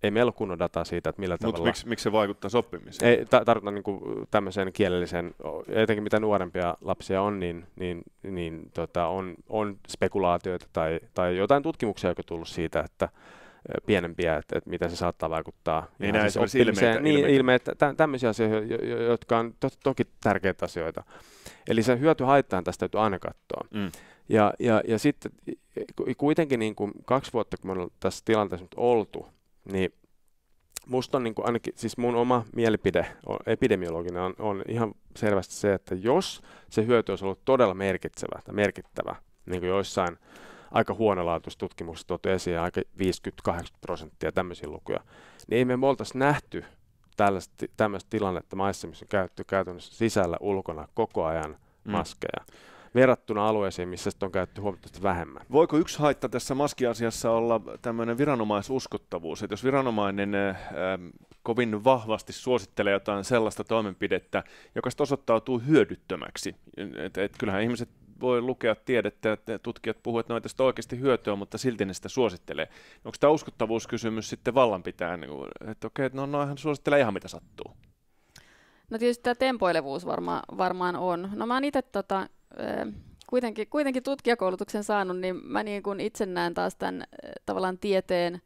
ei meillä ole kunnon dataa siitä, että millä Mut tavalla... Miksi, miksi se vaikuttaa oppimiseen? Ei, ta- tarkoitan niin kuin tämmöiseen kielelliseen, etenkin mitä nuorempia lapsia on, niin, niin, niin tota, on, on spekulaatioita tai, tai jotain tutkimuksia, jotka on tullut siitä, että pienempiä, että, että miten se saattaa vaikuttaa. Niin näin siis ilmeitä, niin, ilmeitä. ilmeitä tä, tämmöisiä asioita, jotka on to, toki tärkeitä asioita. Eli se hyöty haittaan tästä täytyy aina katsoa. Mm. Ja, ja, ja sitten kuitenkin niin kuin kaksi vuotta, kun me ollaan tässä tilanteessa nyt oltu, niin musta on niin kuin ainakin, siis mun oma mielipide on, epidemiologina on, on ihan selvästi se, että jos se hyöty olisi ollut todella merkitsevä tai merkittävä, niin kuin joissain aika huonolaatuisissa tutkimuksissa tuotu esiin, aika 50-80 prosenttia tämmöisiä lukuja, niin ei me oltaisi nähty tällaista, tilannetta maissa, missä on käytetty käytännössä sisällä ulkona koko ajan mm. maskeja. Mm verrattuna alueeseen, missä sitä on käytetty huomattavasti vähemmän. Voiko yksi haitta tässä maskiasiassa olla tämmöinen viranomaisuskottavuus, että jos viranomainen äh, kovin vahvasti suosittelee jotain sellaista toimenpidettä, joka sitten osoittautuu hyödyttömäksi, että et kyllähän ihmiset voi lukea tiedettä, että tutkijat puhuvat, että noita oikeasti hyötyä, mutta silti ne sitä suosittelee. No, Onko tämä uskottavuuskysymys sitten vallan pitää, niin että okei, no noihan suosittelee ihan mitä sattuu? No tietysti tämä tempoilevuus varma, varmaan on. No mä oon itse tota, Öö, kuitenkin, kuitenkin tutkijakoulutuksen saanut, niin mä niin kuin itse näen taas tämän tavallaan tieteen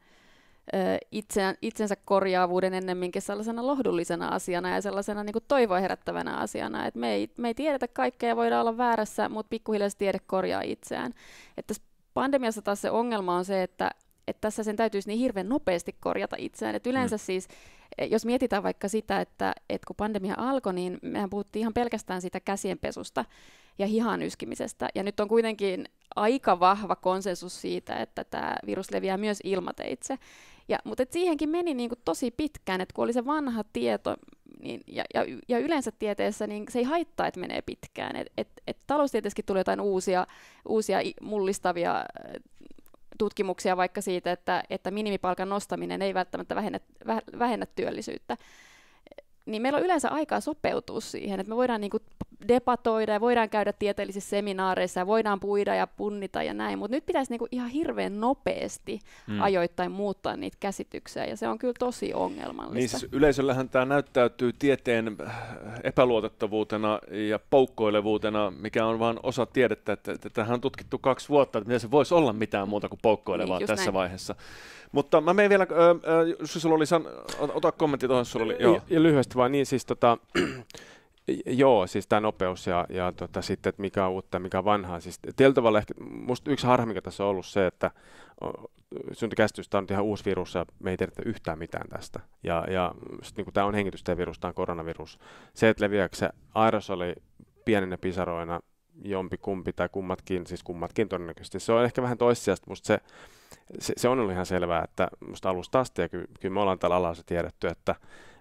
itseään, itsensä korjaavuuden ennemminkin sellaisena lohdullisena asiana ja sellaisena niin kuin toivoa herättävänä asiana. Et me, ei, me ei tiedetä kaikkea ja voidaan olla väärässä, mutta pikkuhiljaa se tiede korjaa itseään. Et tässä pandemiassa taas se ongelma on se, että, että tässä sen täytyisi niin hirveän nopeasti korjata itseään. Et yleensä mm. siis Eh, jos mietitään vaikka sitä, että, että kun pandemia alkoi, niin mehän puhuttiin ihan pelkästään sitä käsienpesusta ja hihan yskimisestä. Ja nyt on kuitenkin aika vahva konsensus siitä, että tämä virus leviää myös ilmateitse. Ja, mutta et siihenkin meni niin kuin tosi pitkään, että kun oli se vanha tieto, niin, ja, ja, ja yleensä tieteessä niin se ei haittaa, että menee pitkään. Et, et, et taloustieteessäkin tulee jotain uusia, uusia mullistavia tutkimuksia vaikka siitä, että, että minimipalkan nostaminen ei välttämättä vähennä, vähennä työllisyyttä niin meillä on yleensä aikaa sopeutua siihen, että me voidaan niin kuin debatoida ja voidaan käydä tieteellisissä seminaareissa ja voidaan puida ja punnita ja näin, mutta nyt pitäisi niin kuin ihan hirveän nopeasti mm. ajoittain muuttaa niitä käsityksiä ja se on kyllä tosi ongelmallista. Niin siis yleisöllähän tämä näyttäytyy tieteen epäluotettavuutena ja poukkoilevuutena, mikä on vain osa tiedettä, että, että tähän on tutkittu kaksi vuotta, että se voisi olla mitään muuta kuin poukkoilevaa niin, tässä näin. vaiheessa. Mutta mä menen vielä, ö, ö, sulla oli, san, ota kommentti tuohon, sulla oli, joo. Ja, ja lyhyesti vaan, niin siis tota, (clears throat) Joo, siis tämä nopeus ja, ja tota, sitten, että mikä on uutta ja mikä on vanhaa. Siis tietyllä tavalla ehkä, musta yksi harha mikä tässä on ollut se, että syntykäsitystä on nyt ihan uusi virus ja me ei tiedetä yhtään mitään tästä. Ja, ja niin tämä on virus, tämä on koronavirus. Se, että leviääkö se aerosoli pienenä pisaroina jompi kumpi tai kummatkin, siis kummatkin todennäköisesti. Se on ehkä vähän toissijasta, mutta se, se, se on ollut ihan selvää, että musta alusta asti, ja kyllä, kyllä me ollaan täällä alalla se tiedetty, että,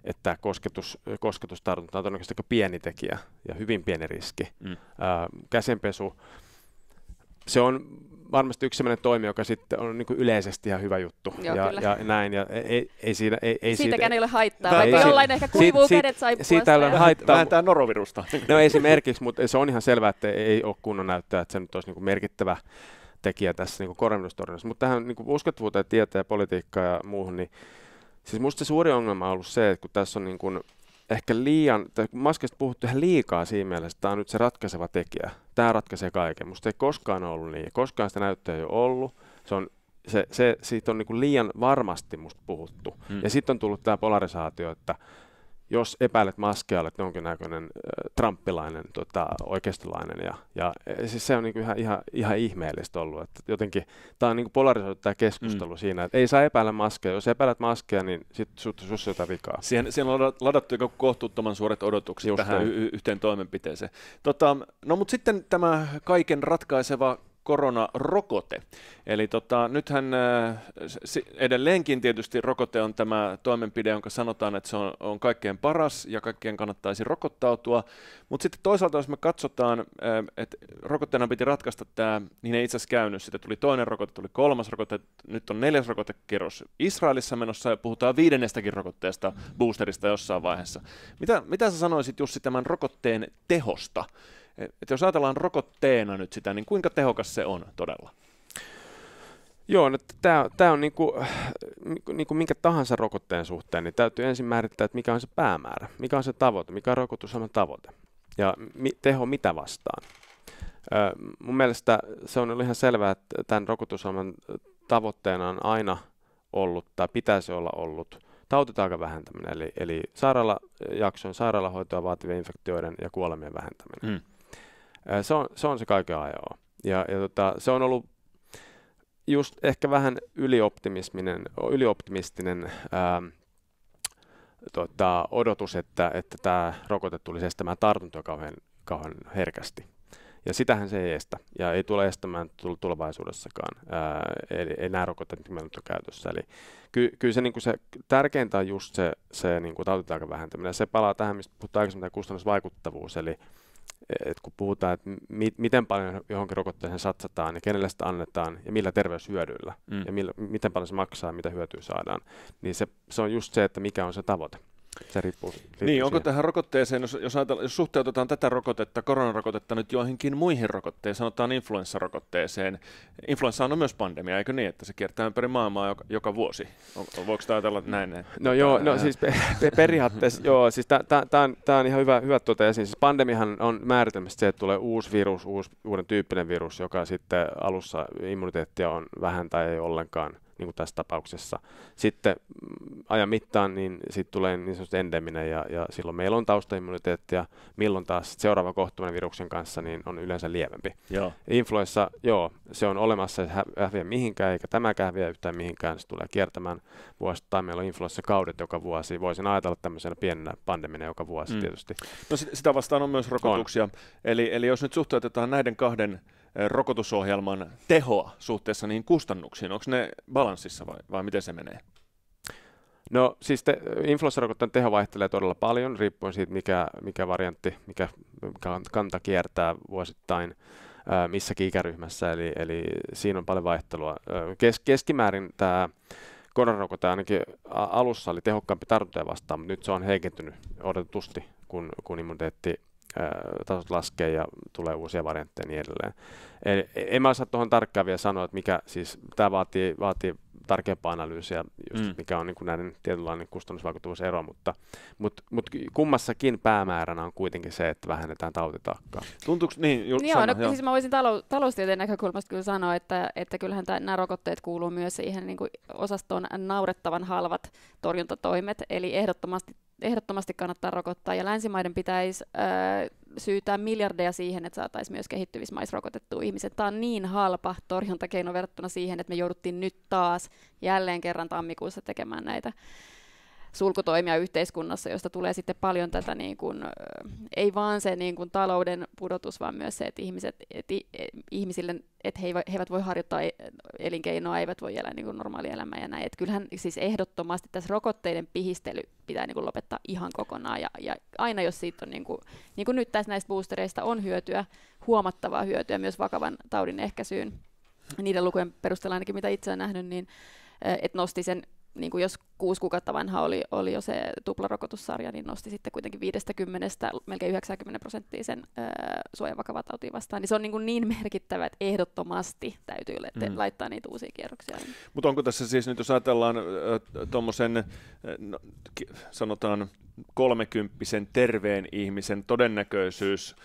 että tämä kosketus, kosketustartunta on todennäköisesti aika pieni tekijä ja hyvin pieni riski. Mm. Ää, käsenpesu, se on varmasti yksi sellainen toimi, joka sitten on niin yleisesti ihan hyvä juttu. Joo, ja, kyllä. ja, näin, ja e-, ei, ei, siinä, ei, ei Siitäkään siitä, ei ole haittaa, vaikka ei, jollain ehkä kuivuu siit, kädet saippuasta. Siitä ei ole haittaa. Vähän tämä norovirusta. No esimerkiksi, mutta se on ihan selvää, että ei ole kunnon näyttää, että se nyt olisi niin merkittävä tekijä tässä niin koronavirustorjunnassa. Mutta tähän niin kuin uskottavuuteen, tieteen, politiikkaan ja muuhun, niin siis minusta se suuri ongelma on ollut se, että kun tässä on niin kuin ehkä liian, maskeista puhuttu ihan liikaa siinä mielessä, että tämä on nyt se ratkaiseva tekijä. Tämä ratkaisee kaiken. Minusta ei koskaan ollut niin. Koskaan sitä näyttöä ei ole ollut. Se on se, se, siitä on niin liian varmasti musta puhuttu. Mm. Ja sitten on tullut tämä polarisaatio, että jos epäilet maskeja, olet jonkinnäköinen äh, trumppilainen, tota, oikeistolainen. Ja, ja e, siis se on niin ihan, ihan, ihan, ihmeellistä ollut. Että jotenkin tämä on niin polarisoitu tämä keskustelu mm. siinä, että ei saa epäillä maskeja. Jos epäilet maskeja, niin sitten sut, sussa jotain vikaa. Siihen, siihen on ladattu joku kohtuuttoman suuret odotukset Just tähän y- yhteen toimenpiteeseen. Tota, no mutta sitten tämä kaiken ratkaiseva koronarokote. Eli tota, nythän äh, edelleenkin tietysti rokote on tämä toimenpide, jonka sanotaan, että se on, on kaikkein paras ja kaikkien kannattaisi rokottautua. Mutta sitten toisaalta, jos me katsotaan, äh, että rokotteena piti ratkaista tämä, niin ei itse asiassa käynyt. Sitten tuli toinen rokote, tuli kolmas rokote, nyt on neljäs rokotekierros Israelissa menossa ja puhutaan viidennestäkin rokotteesta, boosterista jossain vaiheessa. Mitä, mitä sä sanoisit Jussi tämän rokotteen tehosta? että jos ajatellaan rokotteena nyt sitä, niin kuinka tehokas se on todella? Joo, no tämä on niinku, äh, niinku, niinku minkä tahansa rokotteen suhteen, niin täytyy ensin määrittää, että mikä on se päämäärä, mikä on se tavoite, mikä on rokotusalan tavoite ja mi, teho mitä vastaan. Ö, mun mielestä se on ihan selvää, että tämän rokotusohjelman tavoitteena on aina ollut tai pitäisi olla ollut tautitaakan vähentäminen, eli, eli sairaalajakson sairaalahoitoa vaativien infektioiden ja kuolemien vähentäminen. Mm. Se on se, on se kaiken ajoa. Ja, ja tota, se on ollut just ehkä vähän ylioptimistinen, ylioptimistinen ää, tota, odotus, että, että tämä rokote tulisi estämään tartuntoja kauhean, kauhean herkästi. Ja sitähän se ei estä, ja ei tule estämään tulevaisuudessakaan. Ää, eli ei nämä rokotteet, mitkä meillä on käytössä. Eli ky, kyllä se, niin se tärkeintä on just se, se niin tautitaakon vähentäminen. Se palaa tähän, mistä puhutaan aikaisemmin, tämä kustannusvaikuttavuus. Eli et kun puhutaan, että mi- miten paljon johonkin rokotteeseen satsataan ja kenelle sitä annetaan ja millä terveyshyödyllä mm. ja millä, miten paljon se maksaa ja mitä hyötyä saadaan, niin se, se on just se, että mikä on se tavoite. Se riippuu. riippuu niin, siihen. onko tähän rokotteeseen, jos, jos, ajatella, jos suhteutetaan tätä rokotetta, koronarokotetta nyt joihinkin muihin rokotteisiin, sanotaan influenssarokotteeseen. Influenssa on myös pandemia, eikö niin, että se kiertää ympäri maailmaa joka, joka vuosi? On, voiko tämä ajatella näin? näin? No joo, no äh. siis pe- pe- periaatteessa joo, siis tämä on, tää on ihan hyvä, hyvä tuota Siis pandemihan on määritelmästi se, että tulee uusi virus, uusi, uuden tyyppinen virus, joka sitten alussa immuniteettia on vähän tai ei ollenkaan – niin kuin tässä tapauksessa. Sitten mm, ajan mittaan niin siitä tulee niin sanotusti endeminen ja, ja silloin meillä on taustaimmuniteetti ja milloin taas seuraava kohtuminen viruksen kanssa niin on yleensä lievempi. Joo. Influenssa, joo, se on olemassa, ei häviä mihinkään eikä tämäkään häviä yhtään mihinkään, se tulee kiertämään vuosittain. Meillä on kaudet joka vuosi, voisin ajatella tämmöisenä pienenä pandeminen joka vuosi mm. tietysti. No sitä vastaan on myös rokotuksia. On. Eli, eli jos nyt suhteutetaan näiden kahden rokotusohjelman tehoa suhteessa niihin kustannuksiin? Onko ne balanssissa vai, vai miten se menee? No siis te, influenssarokotteen teho vaihtelee todella paljon, riippuen siitä, mikä, mikä variantti, mikä kanta kiertää vuosittain missäkin ikäryhmässä, eli, eli siinä on paljon vaihtelua. Kes, keskimäärin tämä koronarokote ainakin alussa oli tehokkaampi tartuntoja vastaan, mutta nyt se on heikentynyt odotetusti, kun, kun immuniteetti tasot laskee ja tulee uusia variantteja ja niin edelleen. Eli e-, en mä osaa tuohon tarkkaan vielä sanoa, että mikä siis, tämä vaatii, vaatii tarkempaa analyysiä, just, mm. mikä on niin kuin näiden tietynlainen kustannusvaikuttavuusero, mutta, mutta, mutta kummassakin päämääränä on kuitenkin se, että vähennetään tautitaakkaa. Tuntuuko niin? Ju- niin sana, no, joo. siis mä voisin talou- taloustieteen näkökulmasta kyllä sanoa, että, että kyllähän tämän, nämä rokotteet kuuluu myös siihen niin kuin osastoon naurettavan halvat torjuntatoimet, eli ehdottomasti ehdottomasti kannattaa rokottaa ja länsimaiden pitäisi ö, syytää miljardeja siihen, että saataisiin myös kehittyvissä maissa rokotettua ihmiset. Tämä on niin halpa torjuntakeino verrattuna siihen, että me jouduttiin nyt taas jälleen kerran tammikuussa tekemään näitä sulkutoimia yhteiskunnassa, josta tulee sitten paljon tätä, niin kuin, ei vaan se niin kuin talouden pudotus, vaan myös se, että ihmiset, että e, ihmisille, että he, he eivät voi harjoittaa e, elinkeinoa, eivät voi elää niin normaalia elämää ja näin. Että kyllähän siis ehdottomasti tässä rokotteiden pihistely pitää niin kuin lopettaa ihan kokonaan ja, ja aina jos siitä on, niin kuin, niin kuin nyt tässä näistä boostereista on hyötyä, huomattavaa hyötyä myös vakavan taudin ehkäisyyn, niiden lukujen perusteella ainakin mitä itse olen nähnyt, niin että nosti sen niin kuin jos kuusi kuukautta vanha oli, oli jo se tuplarokotussarja, niin nosti sitten kuitenkin 50, melkein 90 prosenttia sen öö, vastaan. Niin se on niin, kuin niin merkittävä, että ehdottomasti täytyy mm. laittaa niitä uusia kierroksia. Mutta onko tässä siis nyt, jos ajatellaan tuommoisen, no, sanotaan, kolmekymppisen terveen ihmisen todennäköisyys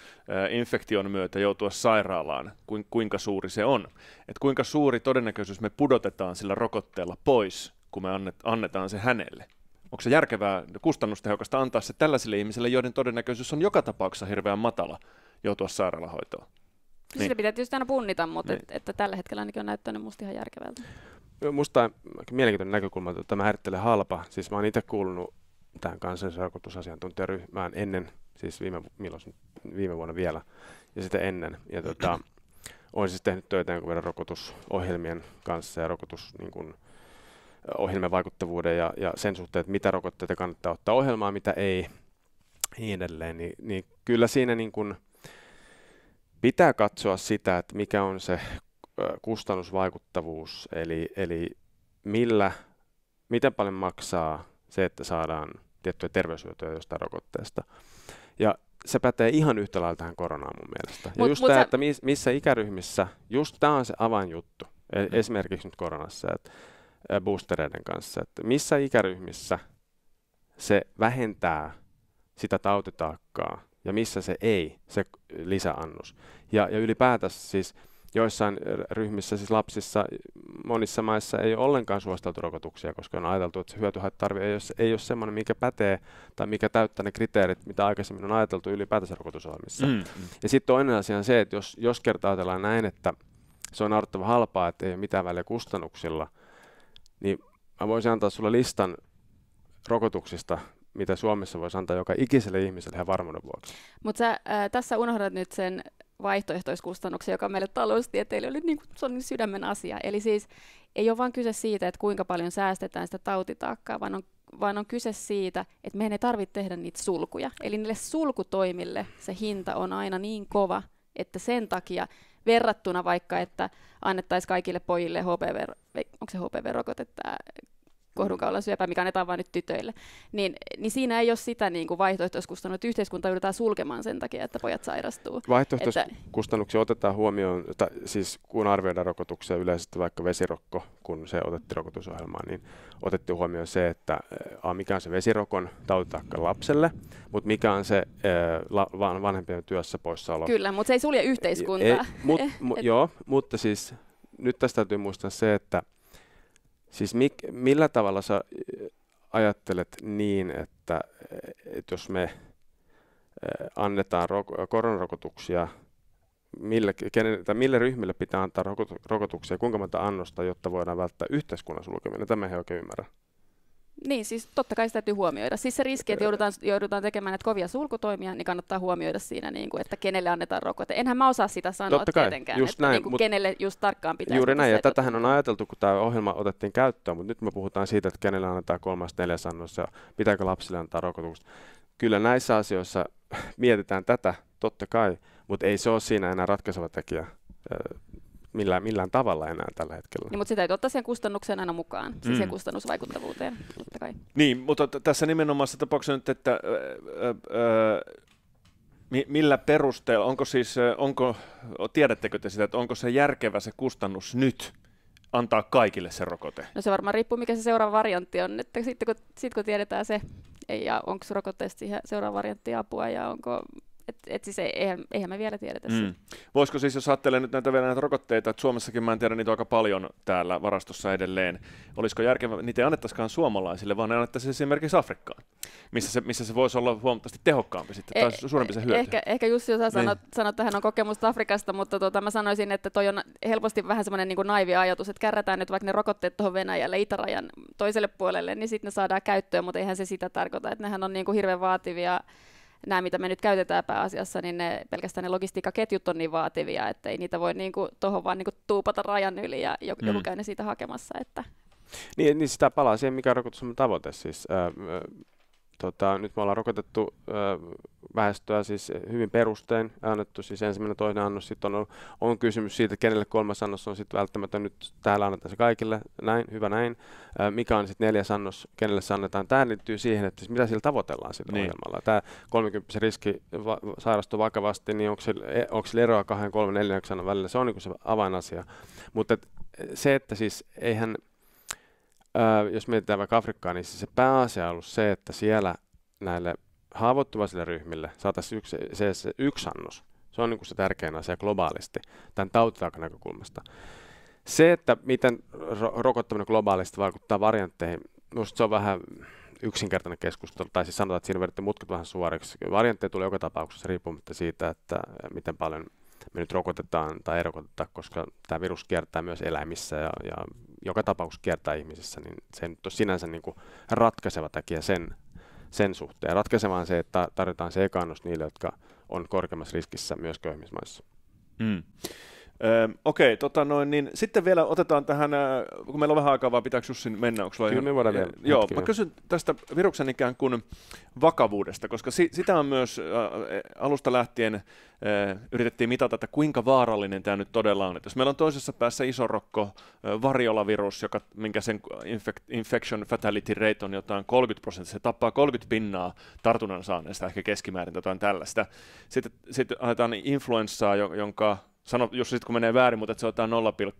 infektion myötä joutua sairaalaan, kuinka suuri se on? Et kuinka suuri todennäköisyys me pudotetaan sillä rokotteella pois kun me annetaan se hänelle? Onko se järkevää, kustannustehokasta antaa se tällaisille ihmisille, joiden todennäköisyys on joka tapauksessa hirveän matala joutua sairaalahoitoon? Siis niin. Sitä pitää tietysti aina punnita, mutta niin. et, että tällä hetkellä ainakin on näyttänyt musta ihan järkevältä. Musta on mielenkiintoinen näkökulma, että tämä määrittelee halpa. Siis mä oon itse kuulunut tähän kansallisrakotusasiantuntijaryhmään ennen, siis viime, milloin, viime vuonna vielä, ja sitten ennen. Ja tota, olen (clears throat) siis tehnyt töitä jonkun verran rokotusohjelmien kanssa ja rokotus, niin kuin, ohjelmien vaikuttavuuden ja, ja sen suhteen, että mitä rokotteita kannattaa ottaa ohjelmaa, mitä ei, niin edelleen. Niin, niin kyllä siinä niin kuin pitää katsoa sitä, että mikä on se kustannusvaikuttavuus, eli, eli millä, miten paljon maksaa se, että saadaan tiettyjä terveyshyötyjä jostain rokotteesta. Ja se pätee ihan yhtä lailla tähän koronaan mun mielestä. Mut, ja just tämä, sä... että missä ikäryhmissä, just tämä on se avainjuttu, e- mm. esimerkiksi nyt koronassa, että boostereiden kanssa, että missä ikäryhmissä se vähentää sitä tautitaakkaa ja missä se ei, se lisäannos. Ja, ja ylipäätänsä siis joissain ryhmissä, siis lapsissa, monissa maissa ei ole ollenkaan suositeltu rokotuksia, koska on ajateltu, että se hyötyhaittaarvio ei ole, ei ole semmoinen, mikä pätee tai mikä täyttää ne kriteerit, mitä aikaisemmin on ajateltu ylipäätänsä rokotusohjelmissa. Mm. mm. Ja sitten toinen asia on se, että jos, jos kertaa ajatellaan näin, että se on naurettava halpaa, että ei ole mitään väliä kustannuksilla – niin mä voisin antaa sulle listan rokotuksista, mitä Suomessa voisi antaa joka ikiselle ihmiselle ihan varmuuden vuoksi. Mutta sä äh, tässä unohdat nyt sen vaihtoehtoiskustannuksen, joka meille taloustieteilijöille oli niin kuin, se on niin sydämen asia. Eli siis ei ole vain kyse siitä, että kuinka paljon säästetään sitä tautitaakkaa, vaan on, vaan on kyse siitä, että meidän ei tarvitse tehdä niitä sulkuja. Eli niille sulkutoimille se hinta on aina niin kova, että sen takia verrattuna vaikka, että annettaisiin kaikille pojille HPV, onko se HPV-rokote kohdunkaulansyöpää, mm. mikä annetaan vain nyt tytöille, niin, niin siinä ei ole sitä niin kuin että yhteiskunta joudutaan sulkemaan sen takia, että pojat sairastuu. Vaihtoehtoiskustannuksia että... otetaan huomioon, että siis kun arvioidaan rokotuksia yleisesti vaikka vesirokko, kun se otettiin rokotusohjelmaan, niin otettiin huomioon se, että a, mikä on se vesirokon tautitaakka lapselle, mutta mikä on se ä, la, vanhempien työssä poissaolo. Kyllä, mutta se ei sulje yhteiskuntaa. Ei, mut, (laughs) mu, joo, mutta siis nyt tästä täytyy muistaa se, että Siis mik, millä tavalla sä äh, ajattelet niin, että, äh, että jos me äh, annetaan roko, koronarokotuksia, mille, kenen, tai mille ryhmille pitää antaa rokotuksia, kuinka monta annosta, jotta voidaan välttää yhteiskunnan sulkeminen. Tämä ei oikein ymmärrä. Niin, siis totta kai sitä täytyy huomioida. Siis se riski, että joudutaan, joudutaan tekemään näitä kovia sulkutoimia, niin kannattaa huomioida siinä, niin kuin, että kenelle annetaan rokote. Enhän mä osaa sitä sanoa totta kai, tietenkään, just että näin, niin kuin, mut, kenelle just tarkkaan pitää. Juuri niinku näin, ja tätähän on ajateltu, kun tämä ohjelma otettiin käyttöön, mutta nyt me puhutaan siitä, että kenelle annetaan kolmas, neljäs annos ja pitääkö lapsille antaa rokotukset. Kyllä näissä asioissa mietitään tätä, totta kai, mutta ei se ole siinä enää ratkaiseva tekijä millään, millään tavalla enää tällä hetkellä. Niin, mutta sitä täytyy ottaa sen kustannuksen aina mukaan, siis mm. siihen kustannusvaikuttavuuteen, totta kai. Niin, mutta t- tässä nimenomaan se tapauksessa nyt, että ö, ö, mi- millä perusteella, onko siis, onko, tiedättekö te sitä, että onko se järkevä se kustannus nyt, antaa kaikille se rokote? No se varmaan riippuu, mikä se seuraava variantti on. Että sitten kun, sit kun tiedetään se, ja onko rokotteesta siihen seuraava variantti apua ja onko et, et siis eihän, eihän me vielä tiedetä mm. Voisiko siis, jos ajattelee nyt näitä vielä näitä rokotteita, että Suomessakin mä en tiedä, niitä aika paljon täällä varastossa edelleen. Olisiko järkevää, niitä ei annettaisikaan suomalaisille, vaan ne annettaisiin esimerkiksi Afrikkaan, missä se, missä se voisi olla huomattavasti tehokkaampi sitten, tai e- suurempi se hyöty. Ehkä, ehkä Jussi osaa niin. sanoa, niin. sanoa, että hän on kokemusta Afrikasta, mutta tuota, mä sanoisin, että toi on helposti vähän semmoinen niin naivi ajatus, että kärrätään nyt vaikka ne rokotteet tuohon Venäjälle, itärajan toiselle puolelle, niin sitten ne saadaan käyttöön, mutta eihän se sitä tarkoita, että nehän on niin kuin hirveän vaativia nämä, mitä me nyt käytetään pääasiassa, niin ne, pelkästään ne logistiikkaketjut on niin vaativia, että ei niitä voi niinku, tuohon vaan niinku tuupata rajan yli ja joku, mm. joku käy ne siitä hakemassa. Että. Niin, niin sitä palaa siihen, mikä on tavoite. Siis, äh, tota, nyt me ollaan rokotettu ö, väestöä siis hyvin perustein, annettu siis ensimmäinen toinen annos, sitten on, on kysymys siitä, kenelle kolmas annos on sitten välttämättä nyt täällä annetaan se kaikille, näin, hyvä näin, ö, mikä on sitten neljäs annos, kenelle se annetaan, tämä liittyy siihen, että siis mitä sillä tavoitellaan sillä niin. ohjelmalla, tämä 30 riski va- sairastuu vakavasti, niin onko sillä, e, onko sillä eroa kahden, kolmen, neljänneksen välillä, se on niin se avainasia, mutta se, että siis eihän jos mietitään vaikka Afrikkaa, niin siis se pääasia on ollut se, että siellä näille haavoittuvaisille ryhmille saataisiin yksi, se, se yksi annos. Se on niin se tärkein asia globaalisti tämän tautitaakan näkökulmasta. Se, että miten ro- rokottaminen globaalisti vaikuttaa variantteihin, minusta se on vähän yksinkertainen keskustelu, tai siis sanotaan, että siinä vedettiin mutkat vähän suoriksi. Variantteja tulee joka tapauksessa riippumatta siitä, että miten paljon me nyt rokotetaan tai ei rokoteta, koska tämä virus kiertää myös eläimissä ja, ja joka tapauksessa kiertää ihmisissä, niin se nyt on sinänsä niin kuin ratkaiseva tekijä sen, sen suhteen. Ratkaiseva on se, että tarjotaan se ekannos niille, jotka on korkeammassa riskissä myös köyhimmissä maissa. Mm okei, okei, tota noin, niin sitten vielä otetaan tähän, äh, kun meillä on vähän aikaa vaan, pitääkö Jussin mennä? Onko Kyllä ihan, me voidaan vielä. Joo, mä kysyn tästä viruksen ikään kuin vakavuudesta, koska si, sitä on myös ä, äh, äh, alusta lähtien ä, yritettiin mitata, että kuinka vaarallinen tämä nyt todella on. Et jos meillä on toisessa päässä isorokko äh, variolavirus, joka, minkä sen infect, infection fatality rate on jotain 30 prosenttia, se tappaa 30 pinnaa tartunnan saaneista, ehkä keskimäärin jotain tällaista. Sitten, sitten haetaan influenssaa, jonka sano, jos sitten kun menee väärin, mutta että se on jotain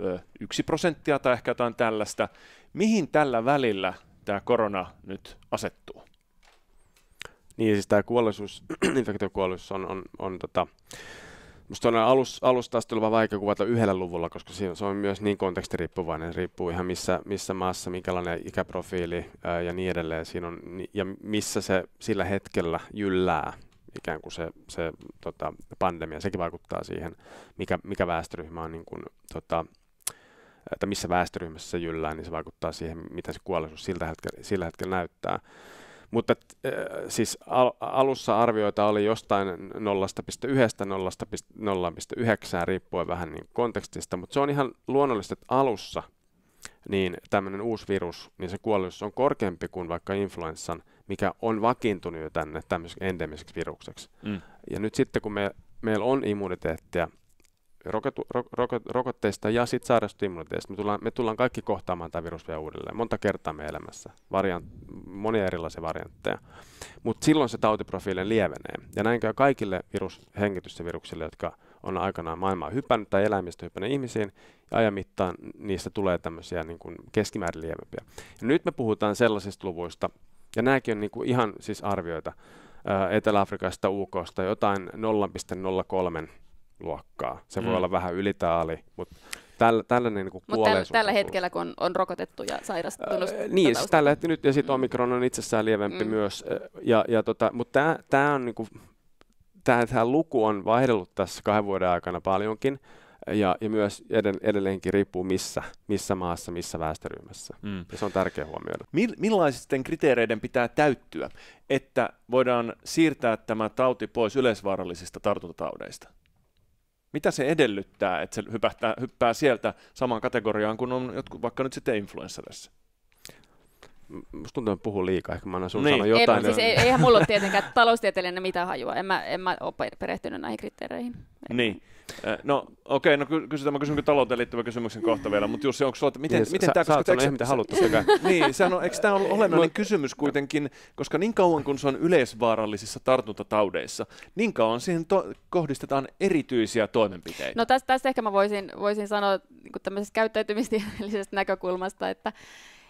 0,1 prosenttia tai ehkä jotain tällaista. Mihin tällä välillä tämä korona nyt asettuu? Niin, siis tämä kuolleisuus, (clears throat) infektiokuolleisuus on, on, on tota, Musta on alus, alusta asti ollut vaikea kuvata yhdellä luvulla, koska siinä se on myös niin kontekstiriippuvainen, riippuu ihan missä, missä maassa, minkälainen ikäprofiili ää, ja niin edelleen siinä on, ja missä se sillä hetkellä jyllää ikään kuin se, se tota, pandemia, sekin vaikuttaa siihen, mikä, mikä väestöryhmä on niin kuin, tota, että missä väestöryhmässä se jyllää, niin se vaikuttaa siihen, mitä se kuolleisuus sillä hetkellä, sillä hetkellä näyttää. Mutta et, äh, siis al- alussa arvioita oli jostain 0,1-0,9 riippuen vähän niin kontekstista, mutta se on ihan luonnollista, että alussa niin tämmöinen uusi virus, niin se kuolleisuus on korkeampi kuin vaikka influenssan mikä on vakiintunut jo tänne tämmöiseksi endemiseksi virukseksi. Mm. Ja nyt sitten, kun me, meillä on immuniteettia roketu, ro, ro, rokotteista ja sitten sairausimmuniteetista, me tullaan, me tullaan kaikki kohtaamaan tämä virus vielä uudelleen monta kertaa meidän elämässä, Variant, monia erilaisia variantteja. Mutta silloin se tautiprofiili lievenee. Ja näin käy kaikille viruksille, jotka on aikanaan maailmaa hypännyt tai eläimistä hypännyt ihmisiin, ja ajan mittaan niistä tulee tämmöisiä niin kuin keskimäärin lievempiä. Ja nyt me puhutaan sellaisista luvuista, ja nämäkin on niin kuin ihan siis arvioita Etelä-Afrikasta, UKsta, jotain 0,03 luokkaa. Se mm. voi olla vähän yli tai ali, mutta tällä, tällainen niin kuin täl, tällä hetkellä, kun on, on rokotettu ja sairastunut. Äh, niin, siis tällä hetkellä nyt, ja sitten mm. omikron on itsessään lievempi mm. myös. Ja, ja tota, mutta tämä on niin kuin, tämä luku on vaihdellut tässä kahden vuoden aikana paljonkin ja, ja myös edelleenkin riippuu missä, missä maassa, missä väestöryhmässä. Mm. Ja se on tärkeä huomioida. Mil, millaisten kriteereiden pitää täyttyä, että voidaan siirtää tämä tauti pois yleisvaarallisista tartuntataudeista? Mitä se edellyttää, että se hyppää sieltä samaan kategoriaan kuin on jotkut, vaikka nyt sitten influenssadessa? musta tuntuu, että puhun liikaa, ehkä mä annan sun niin. jotain. Ei, siis ei, eihän mulla ole tietenkään taloustieteilijänä mitään hajua, en mä, en mä ole perehtynyt näihin kriteereihin. Niin. No okei, okay, no kysytään, mä kysyn talouteen liittyvän kysymyksen kohta vielä, mutta Jussi, onko sulla, miten, yes, niin, miten sä, tämä... Sä koska, eikö, mitä sekä. Niin, sehän on, eikö tämä ole olennainen kysymys kuitenkin, koska niin kauan kun se on yleisvaarallisissa tartuntataudeissa, niin kauan siihen to- kohdistetaan erityisiä toimenpiteitä. No tästä, tästä ehkä mä voisin, voisin sanoa niin tämmöisestä käyttäytymistieteellisestä näkökulmasta, että,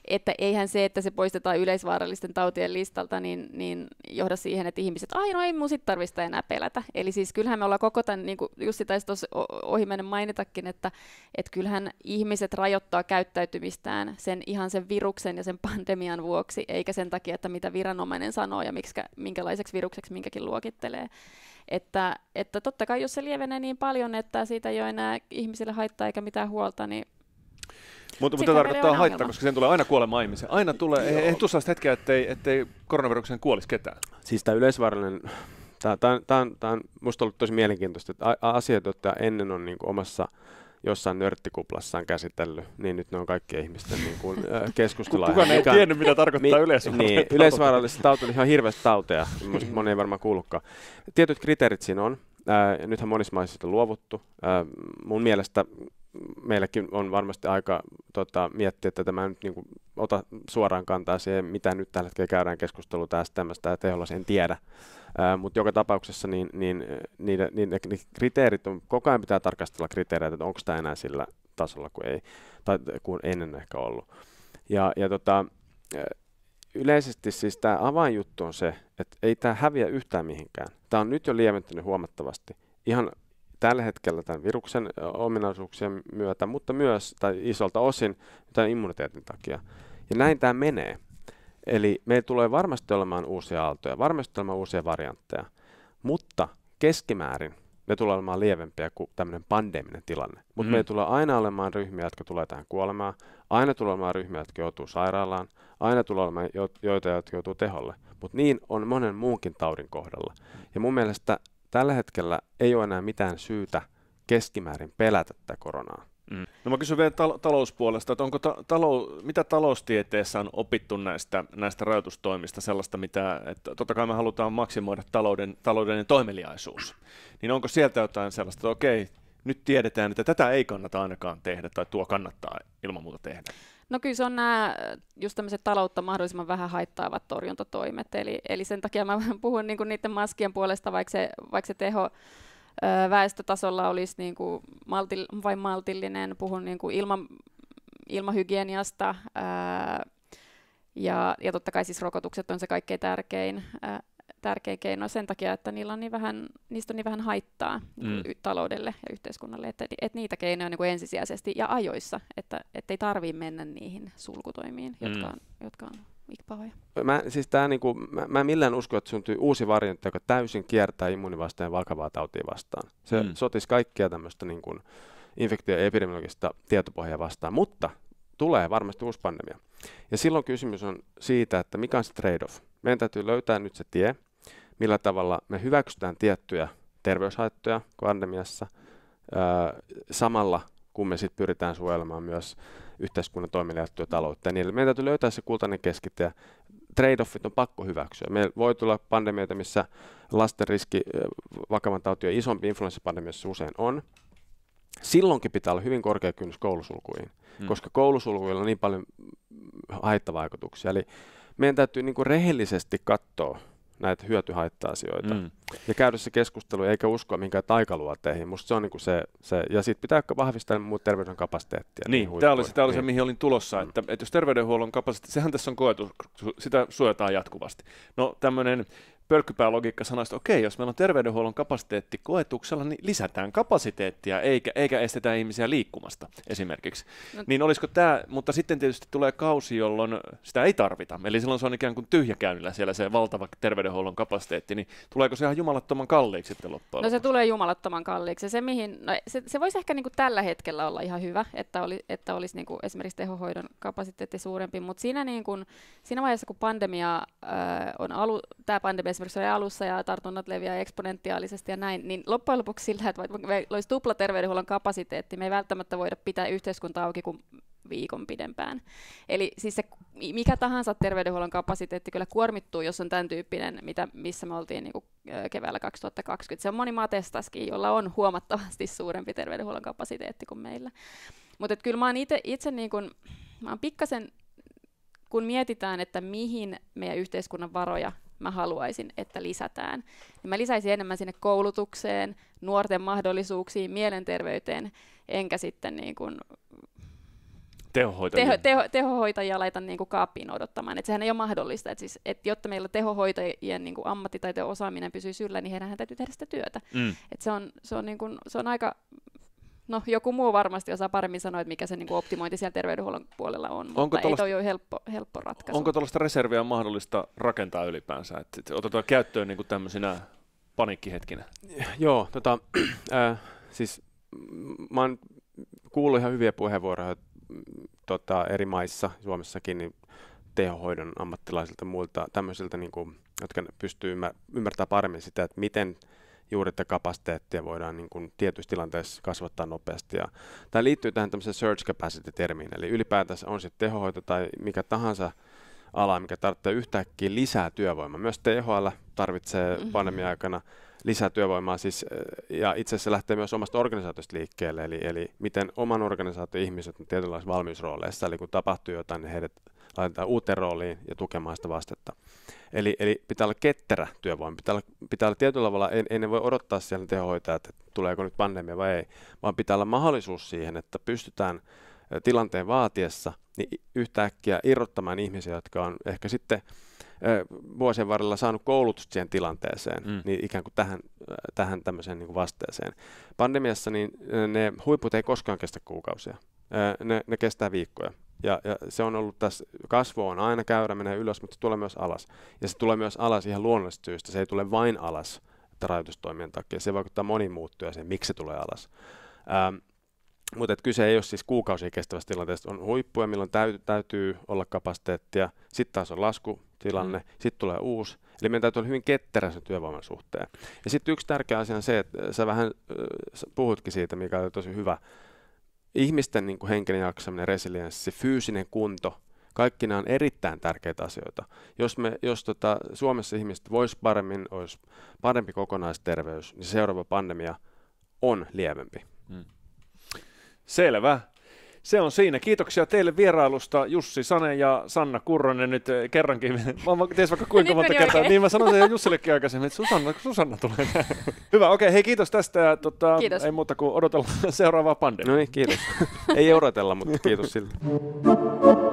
että eihän se, että se poistetaan yleisvaarallisten tautien listalta, niin, niin johda siihen, että ihmiset, ai no ei mun sit tarvista enää pelätä. Eli siis kyllähän me ollaan koko tämän, niin kuin Jussi taisi tuossa ohi mainitakin, että, että kyllähän ihmiset rajoittaa käyttäytymistään sen ihan sen viruksen ja sen pandemian vuoksi, eikä sen takia, että mitä viranomainen sanoo ja miksikä, minkälaiseksi virukseksi minkäkin luokittelee. Että, että totta kai, jos se lievenee niin paljon, että siitä ei ole enää ihmisille haittaa eikä mitään huolta, niin mutta mitä tarkoittaa haittaa, koska sen tulee aina kuolemaan ihmisen. Aina tulee, ei, ei tuossa hetkeä, ettei, ettei koronaviruksen kuolisi ketään. Siis tämä yleisvaarallinen, tämä, tämä, tämä, on musta ollut tosi mielenkiintoista, että asiat, joita ennen on niin omassa jossain nörttikuplassaan käsitellyt, niin nyt ne on kaikki ihmisten niin kuin, äh, Kukaan ei tiennyt, mitä tarkoittaa mi, yleisvaarallinen niin, tauti on ihan hirveästi tauteja, (laughs) moni ei varmaan kuullutkaan. Tietyt kriteerit siinä on. Äh, nythän monissa maissa on luovuttu. Äh, mun mielestä meilläkin on varmasti aika tota, miettiä, että tämä nyt niin kuin, ota suoraan kantaa siihen, mitä nyt tällä hetkellä käydään keskustelu tästä tämmöistä, teholla sen tiedä. Mutta joka tapauksessa niin, niin, niin niin niin kriteerit on, koko ajan pitää tarkastella kriteereitä, että onko tämä enää sillä tasolla kuin ei, tai kuin ennen ehkä ollut. Ja, ja tota, yleisesti siis tämä avainjuttu on se, että ei tämä häviä yhtään mihinkään. Tämä on nyt jo lieventynyt huomattavasti. Ihan tällä hetkellä tämän viruksen ominaisuuksien myötä, mutta myös tai isolta osin tämän immuniteetin takia. Ja näin tämä menee. Eli meillä tulee varmasti olemaan uusia aaltoja, varmasti olemaan uusia variantteja, mutta keskimäärin ne tulee olemaan lievempiä kuin tämmöinen pandeminen tilanne. Mutta mm. Mm-hmm. meillä tulee aina olemaan ryhmiä, jotka tulee tähän kuolemaan, aina tulee olemaan ryhmiä, jotka joutuu sairaalaan, aina tulee olemaan jo- joita, jotka joutuu teholle. Mutta niin on monen muunkin taudin kohdalla. Ja mun mielestä tällä hetkellä ei ole enää mitään syytä keskimäärin pelätä tätä koronaa. Mm. No mä kysyn vielä tal- talouspuolesta, että onko ta- talou- mitä taloustieteessä on opittu näistä, näistä rajoitustoimista sellaista, mitä, että totta kai me halutaan maksimoida talouden, taloudellinen toimeliaisuus, niin onko sieltä jotain sellaista, että okei, nyt tiedetään, että tätä ei kannata ainakaan tehdä tai tuo kannattaa ilman muuta tehdä? No kyllä se on nämä just tämmöiset taloutta mahdollisimman vähän haittaavat torjuntatoimet. Eli, eli sen takia mä (laughs) puhun niinku niiden maskien puolesta, vaikka se, vaikka se teho ö, väestötasolla olisi niinku malti, vain maltillinen. Puhun niinku ilman, ilmahygieniasta. ö, ja, ja totta kai siis rokotukset on se kaikkein tärkein tärkeä keino sen takia, että niillä on niin vähän, niistä on niin vähän haittaa niin mm. taloudelle ja yhteiskunnalle, että, että niitä keinoja niin kuin ensisijaisesti ja ajoissa, että ei tarvii mennä niihin sulkutoimiin, mm. jotka on, jotka on pahoja. Mä, siis tää, niinku, mä, mä en millään usko, että syntyy uusi variantti, joka täysin kiertää immuunivasteen vakavaa tautia vastaan. Se mm. sotisi kaikkea tämmöistä niinku, infektio- ja epidemiologista tietopohjaa vastaan, mutta tulee varmasti uusi pandemia. Ja silloin kysymys on siitä, että mikä on se trade-off. Meidän täytyy löytää nyt se tie, millä tavalla me hyväksytään tiettyjä terveyshaittoja pandemiassa samalla, kun me sitten pyritään suojelemaan myös yhteiskunnan toiminnallisuutta taloutta. Ja Meidän täytyy löytää se kultainen keskittäjä. Trade-offit on pakko hyväksyä. Meillä voi tulla pandemioita, missä lasten riski vakavan ja isompi influenssapandemiassa usein on. Silloinkin pitää olla hyvin korkea kynnys koulusulkuihin, hmm. koska koulusulkuilla on niin paljon haittavaikutuksia. Eli meidän täytyy niin kuin rehellisesti katsoa, näitä hyötyhaitta-asioita mm. ja käydä se keskustelu eikä uskoa minkään taikaluoteihin. Musta se on niin kuin se, se, ja siitä pitää vahvistaa muut terveyden kapasiteettia. Niin, niin tämä oli, se, tämä oli niin. se, mihin olin tulossa, mm. että, että jos terveydenhuollon kapasiteetti, sehän tässä on koetus, sitä suojataan jatkuvasti. No tämmöinen pölkkypäälogiikka sanoisi, että okei, jos meillä on terveydenhuollon kapasiteetti koetuksella, niin lisätään kapasiteettia eikä, eikä estetä ihmisiä liikkumasta esimerkiksi. No. Niin olisiko tämä, mutta sitten tietysti tulee kausi, jolloin sitä ei tarvita. Eli silloin se on ikään kuin tyhjäkäynnillä siellä se valtava terveydenhuollon kapasiteetti, niin tuleeko se ihan jumalattoman kalliiksi sitten loppujen No se tulee jumalattoman kalliiksi. Se, mihin, no, se, se voisi ehkä niin kuin tällä hetkellä olla ihan hyvä, että, oli, että olisi niin kuin esimerkiksi tehohoidon kapasiteetti suurempi, mutta siinä, niin kuin, siinä vaiheessa, kun pandemia äh, on alu, tämä pandemia esimerkiksi oli alussa ja tartunnat leviää eksponentiaalisesti ja näin, niin loppujen lopuksi sillä, että vaikka meillä olisi tupla terveydenhuollon kapasiteetti, me ei välttämättä voida pitää yhteiskuntaa auki kuin viikon pidempään. Eli siis se mikä tahansa terveydenhuollon kapasiteetti kyllä kuormittuu, jos on tämän tyyppinen, mitä, missä me oltiin niin kuin keväällä 2020. Se on moni matestaskin, jolla on huomattavasti suurempi terveydenhuollon kapasiteetti kuin meillä. Mutta kyllä mä oon itse, itse niin kuin, mä oon pikkasen kun mietitään, että mihin meidän yhteiskunnan varoja mä haluaisin, että lisätään. Ja mä lisäisin enemmän sinne koulutukseen, nuorten mahdollisuuksiin, mielenterveyteen, enkä sitten niin kuin tehohoitajia. Teho, teho, tehohoitajia laitan niin kuin kaappiin odottamaan. Et sehän ei ole mahdollista. Et siis, et jotta meillä tehohoitajien niin kuin ammattitaito ja osaaminen pysyy yllä, niin heidän täytyy tehdä sitä työtä. Mm. Et se on, se on, niin kuin, se on aika No, joku muu varmasti osaa paremmin sanoa, että mikä se niin kuin optimointi siellä terveydenhuollon puolella on, onko mutta tollast... ei toi ole helppo, helppo ratkaisu. Onko tuollaista reserviä mahdollista rakentaa ylipäänsä? että otetaan käyttöön niin kuin paniikkihetkinä. Joo, tota, (clears throat) äh, siis mä oon kuullut ihan hyviä puheenvuoroja tota, eri maissa, Suomessakin, niin tehohoidon ammattilaisilta muilta tämmöisiltä, niin kuin, jotka pystyy ymmär- ymmärtämään paremmin sitä, että miten – juuri tätä kapasiteettia voidaan niin kuin tietyissä tilanteissa kasvattaa nopeasti. Ja tämä liittyy tähän tämmöiseen search capacity-termiin, eli ylipäätänsä on sitten tehohoito tai mikä tahansa ala, mikä tarvitsee yhtäkkiä lisää työvoimaa. Myös THL tarvitsee mm-hmm. pandemian aikana lisää työvoimaa siis, ja itse asiassa lähtee myös omasta organisaatiosta liikkeelle, eli, eli miten oman organisaation ihmiset on tietynlaisissa valmiusrooleissa, eli kun tapahtuu jotain, niin heidät laitetaan uuteen rooliin ja tukemaan sitä vastetta. Eli, eli pitää olla ketterä työvoima, pitää olla pitää olla tietyllä tavalla, ei, ei ne voi odottaa siellä tehohoitajat, että tuleeko nyt pandemia vai ei, vaan pitää olla mahdollisuus siihen, että pystytään tilanteen vaatiessa niin yhtäkkiä irrottamaan ihmisiä, jotka on ehkä sitten vuosien varrella saanut koulutusta siihen tilanteeseen, mm. niin ikään kuin tähän, tähän tämmöiseen niin kuin vasteeseen. Pandemiassa niin ne huiput ei koskaan kestä kuukausia ne, ne kestää viikkoja. Ja, ja se on ollut tässä, kasvu on aina käyrä, menee ylös, mutta se tulee myös alas. Ja se tulee myös alas ihan luonnollisesta syystä, se ei tule vain alas rajoitustoimien takia. Se vaikuttaa moni muuttuja siihen, miksi se tulee alas. Ähm, mutta et kyse ei ole siis kuukausia kestävästä tilanteesta. On huippuja, milloin täytyy, täytyy olla kapasiteettia, sitten taas on laskutilanne, mm. sitten tulee uusi. Eli meidän täytyy olla hyvin ketterä sen työvoiman suhteen. Ja sitten yksi tärkeä asia on se, että sä vähän äh, puhutkin siitä, mikä oli tosi hyvä, ihmisten niin kuin henkinen jaksaminen, resilienssi, fyysinen kunto, kaikki nämä on erittäin tärkeitä asioita. Jos, me, jos tota, Suomessa ihmiset voisi paremmin, olisi parempi kokonaisterveys, niin seuraava pandemia on lievempi. Mm. Selvä se on siinä. Kiitoksia teille vierailusta Jussi Sane ja Sanna Kurronen nyt eh, kerrankin. (laughs) Mä oon vaikka kuinka no niin, monta kertaa. Niin mä sanoin jo Jussillekin aikaisemmin, että Susanna, Susanna tulee. (laughs) Hyvä, okei. Okay, hei kiitos tästä. Ja, tota, kiitos. Ei muuta kuin odotella (laughs) seuraavaa pandemiaa. No niin, kiitos. ei odotella, mutta kiitos siltä.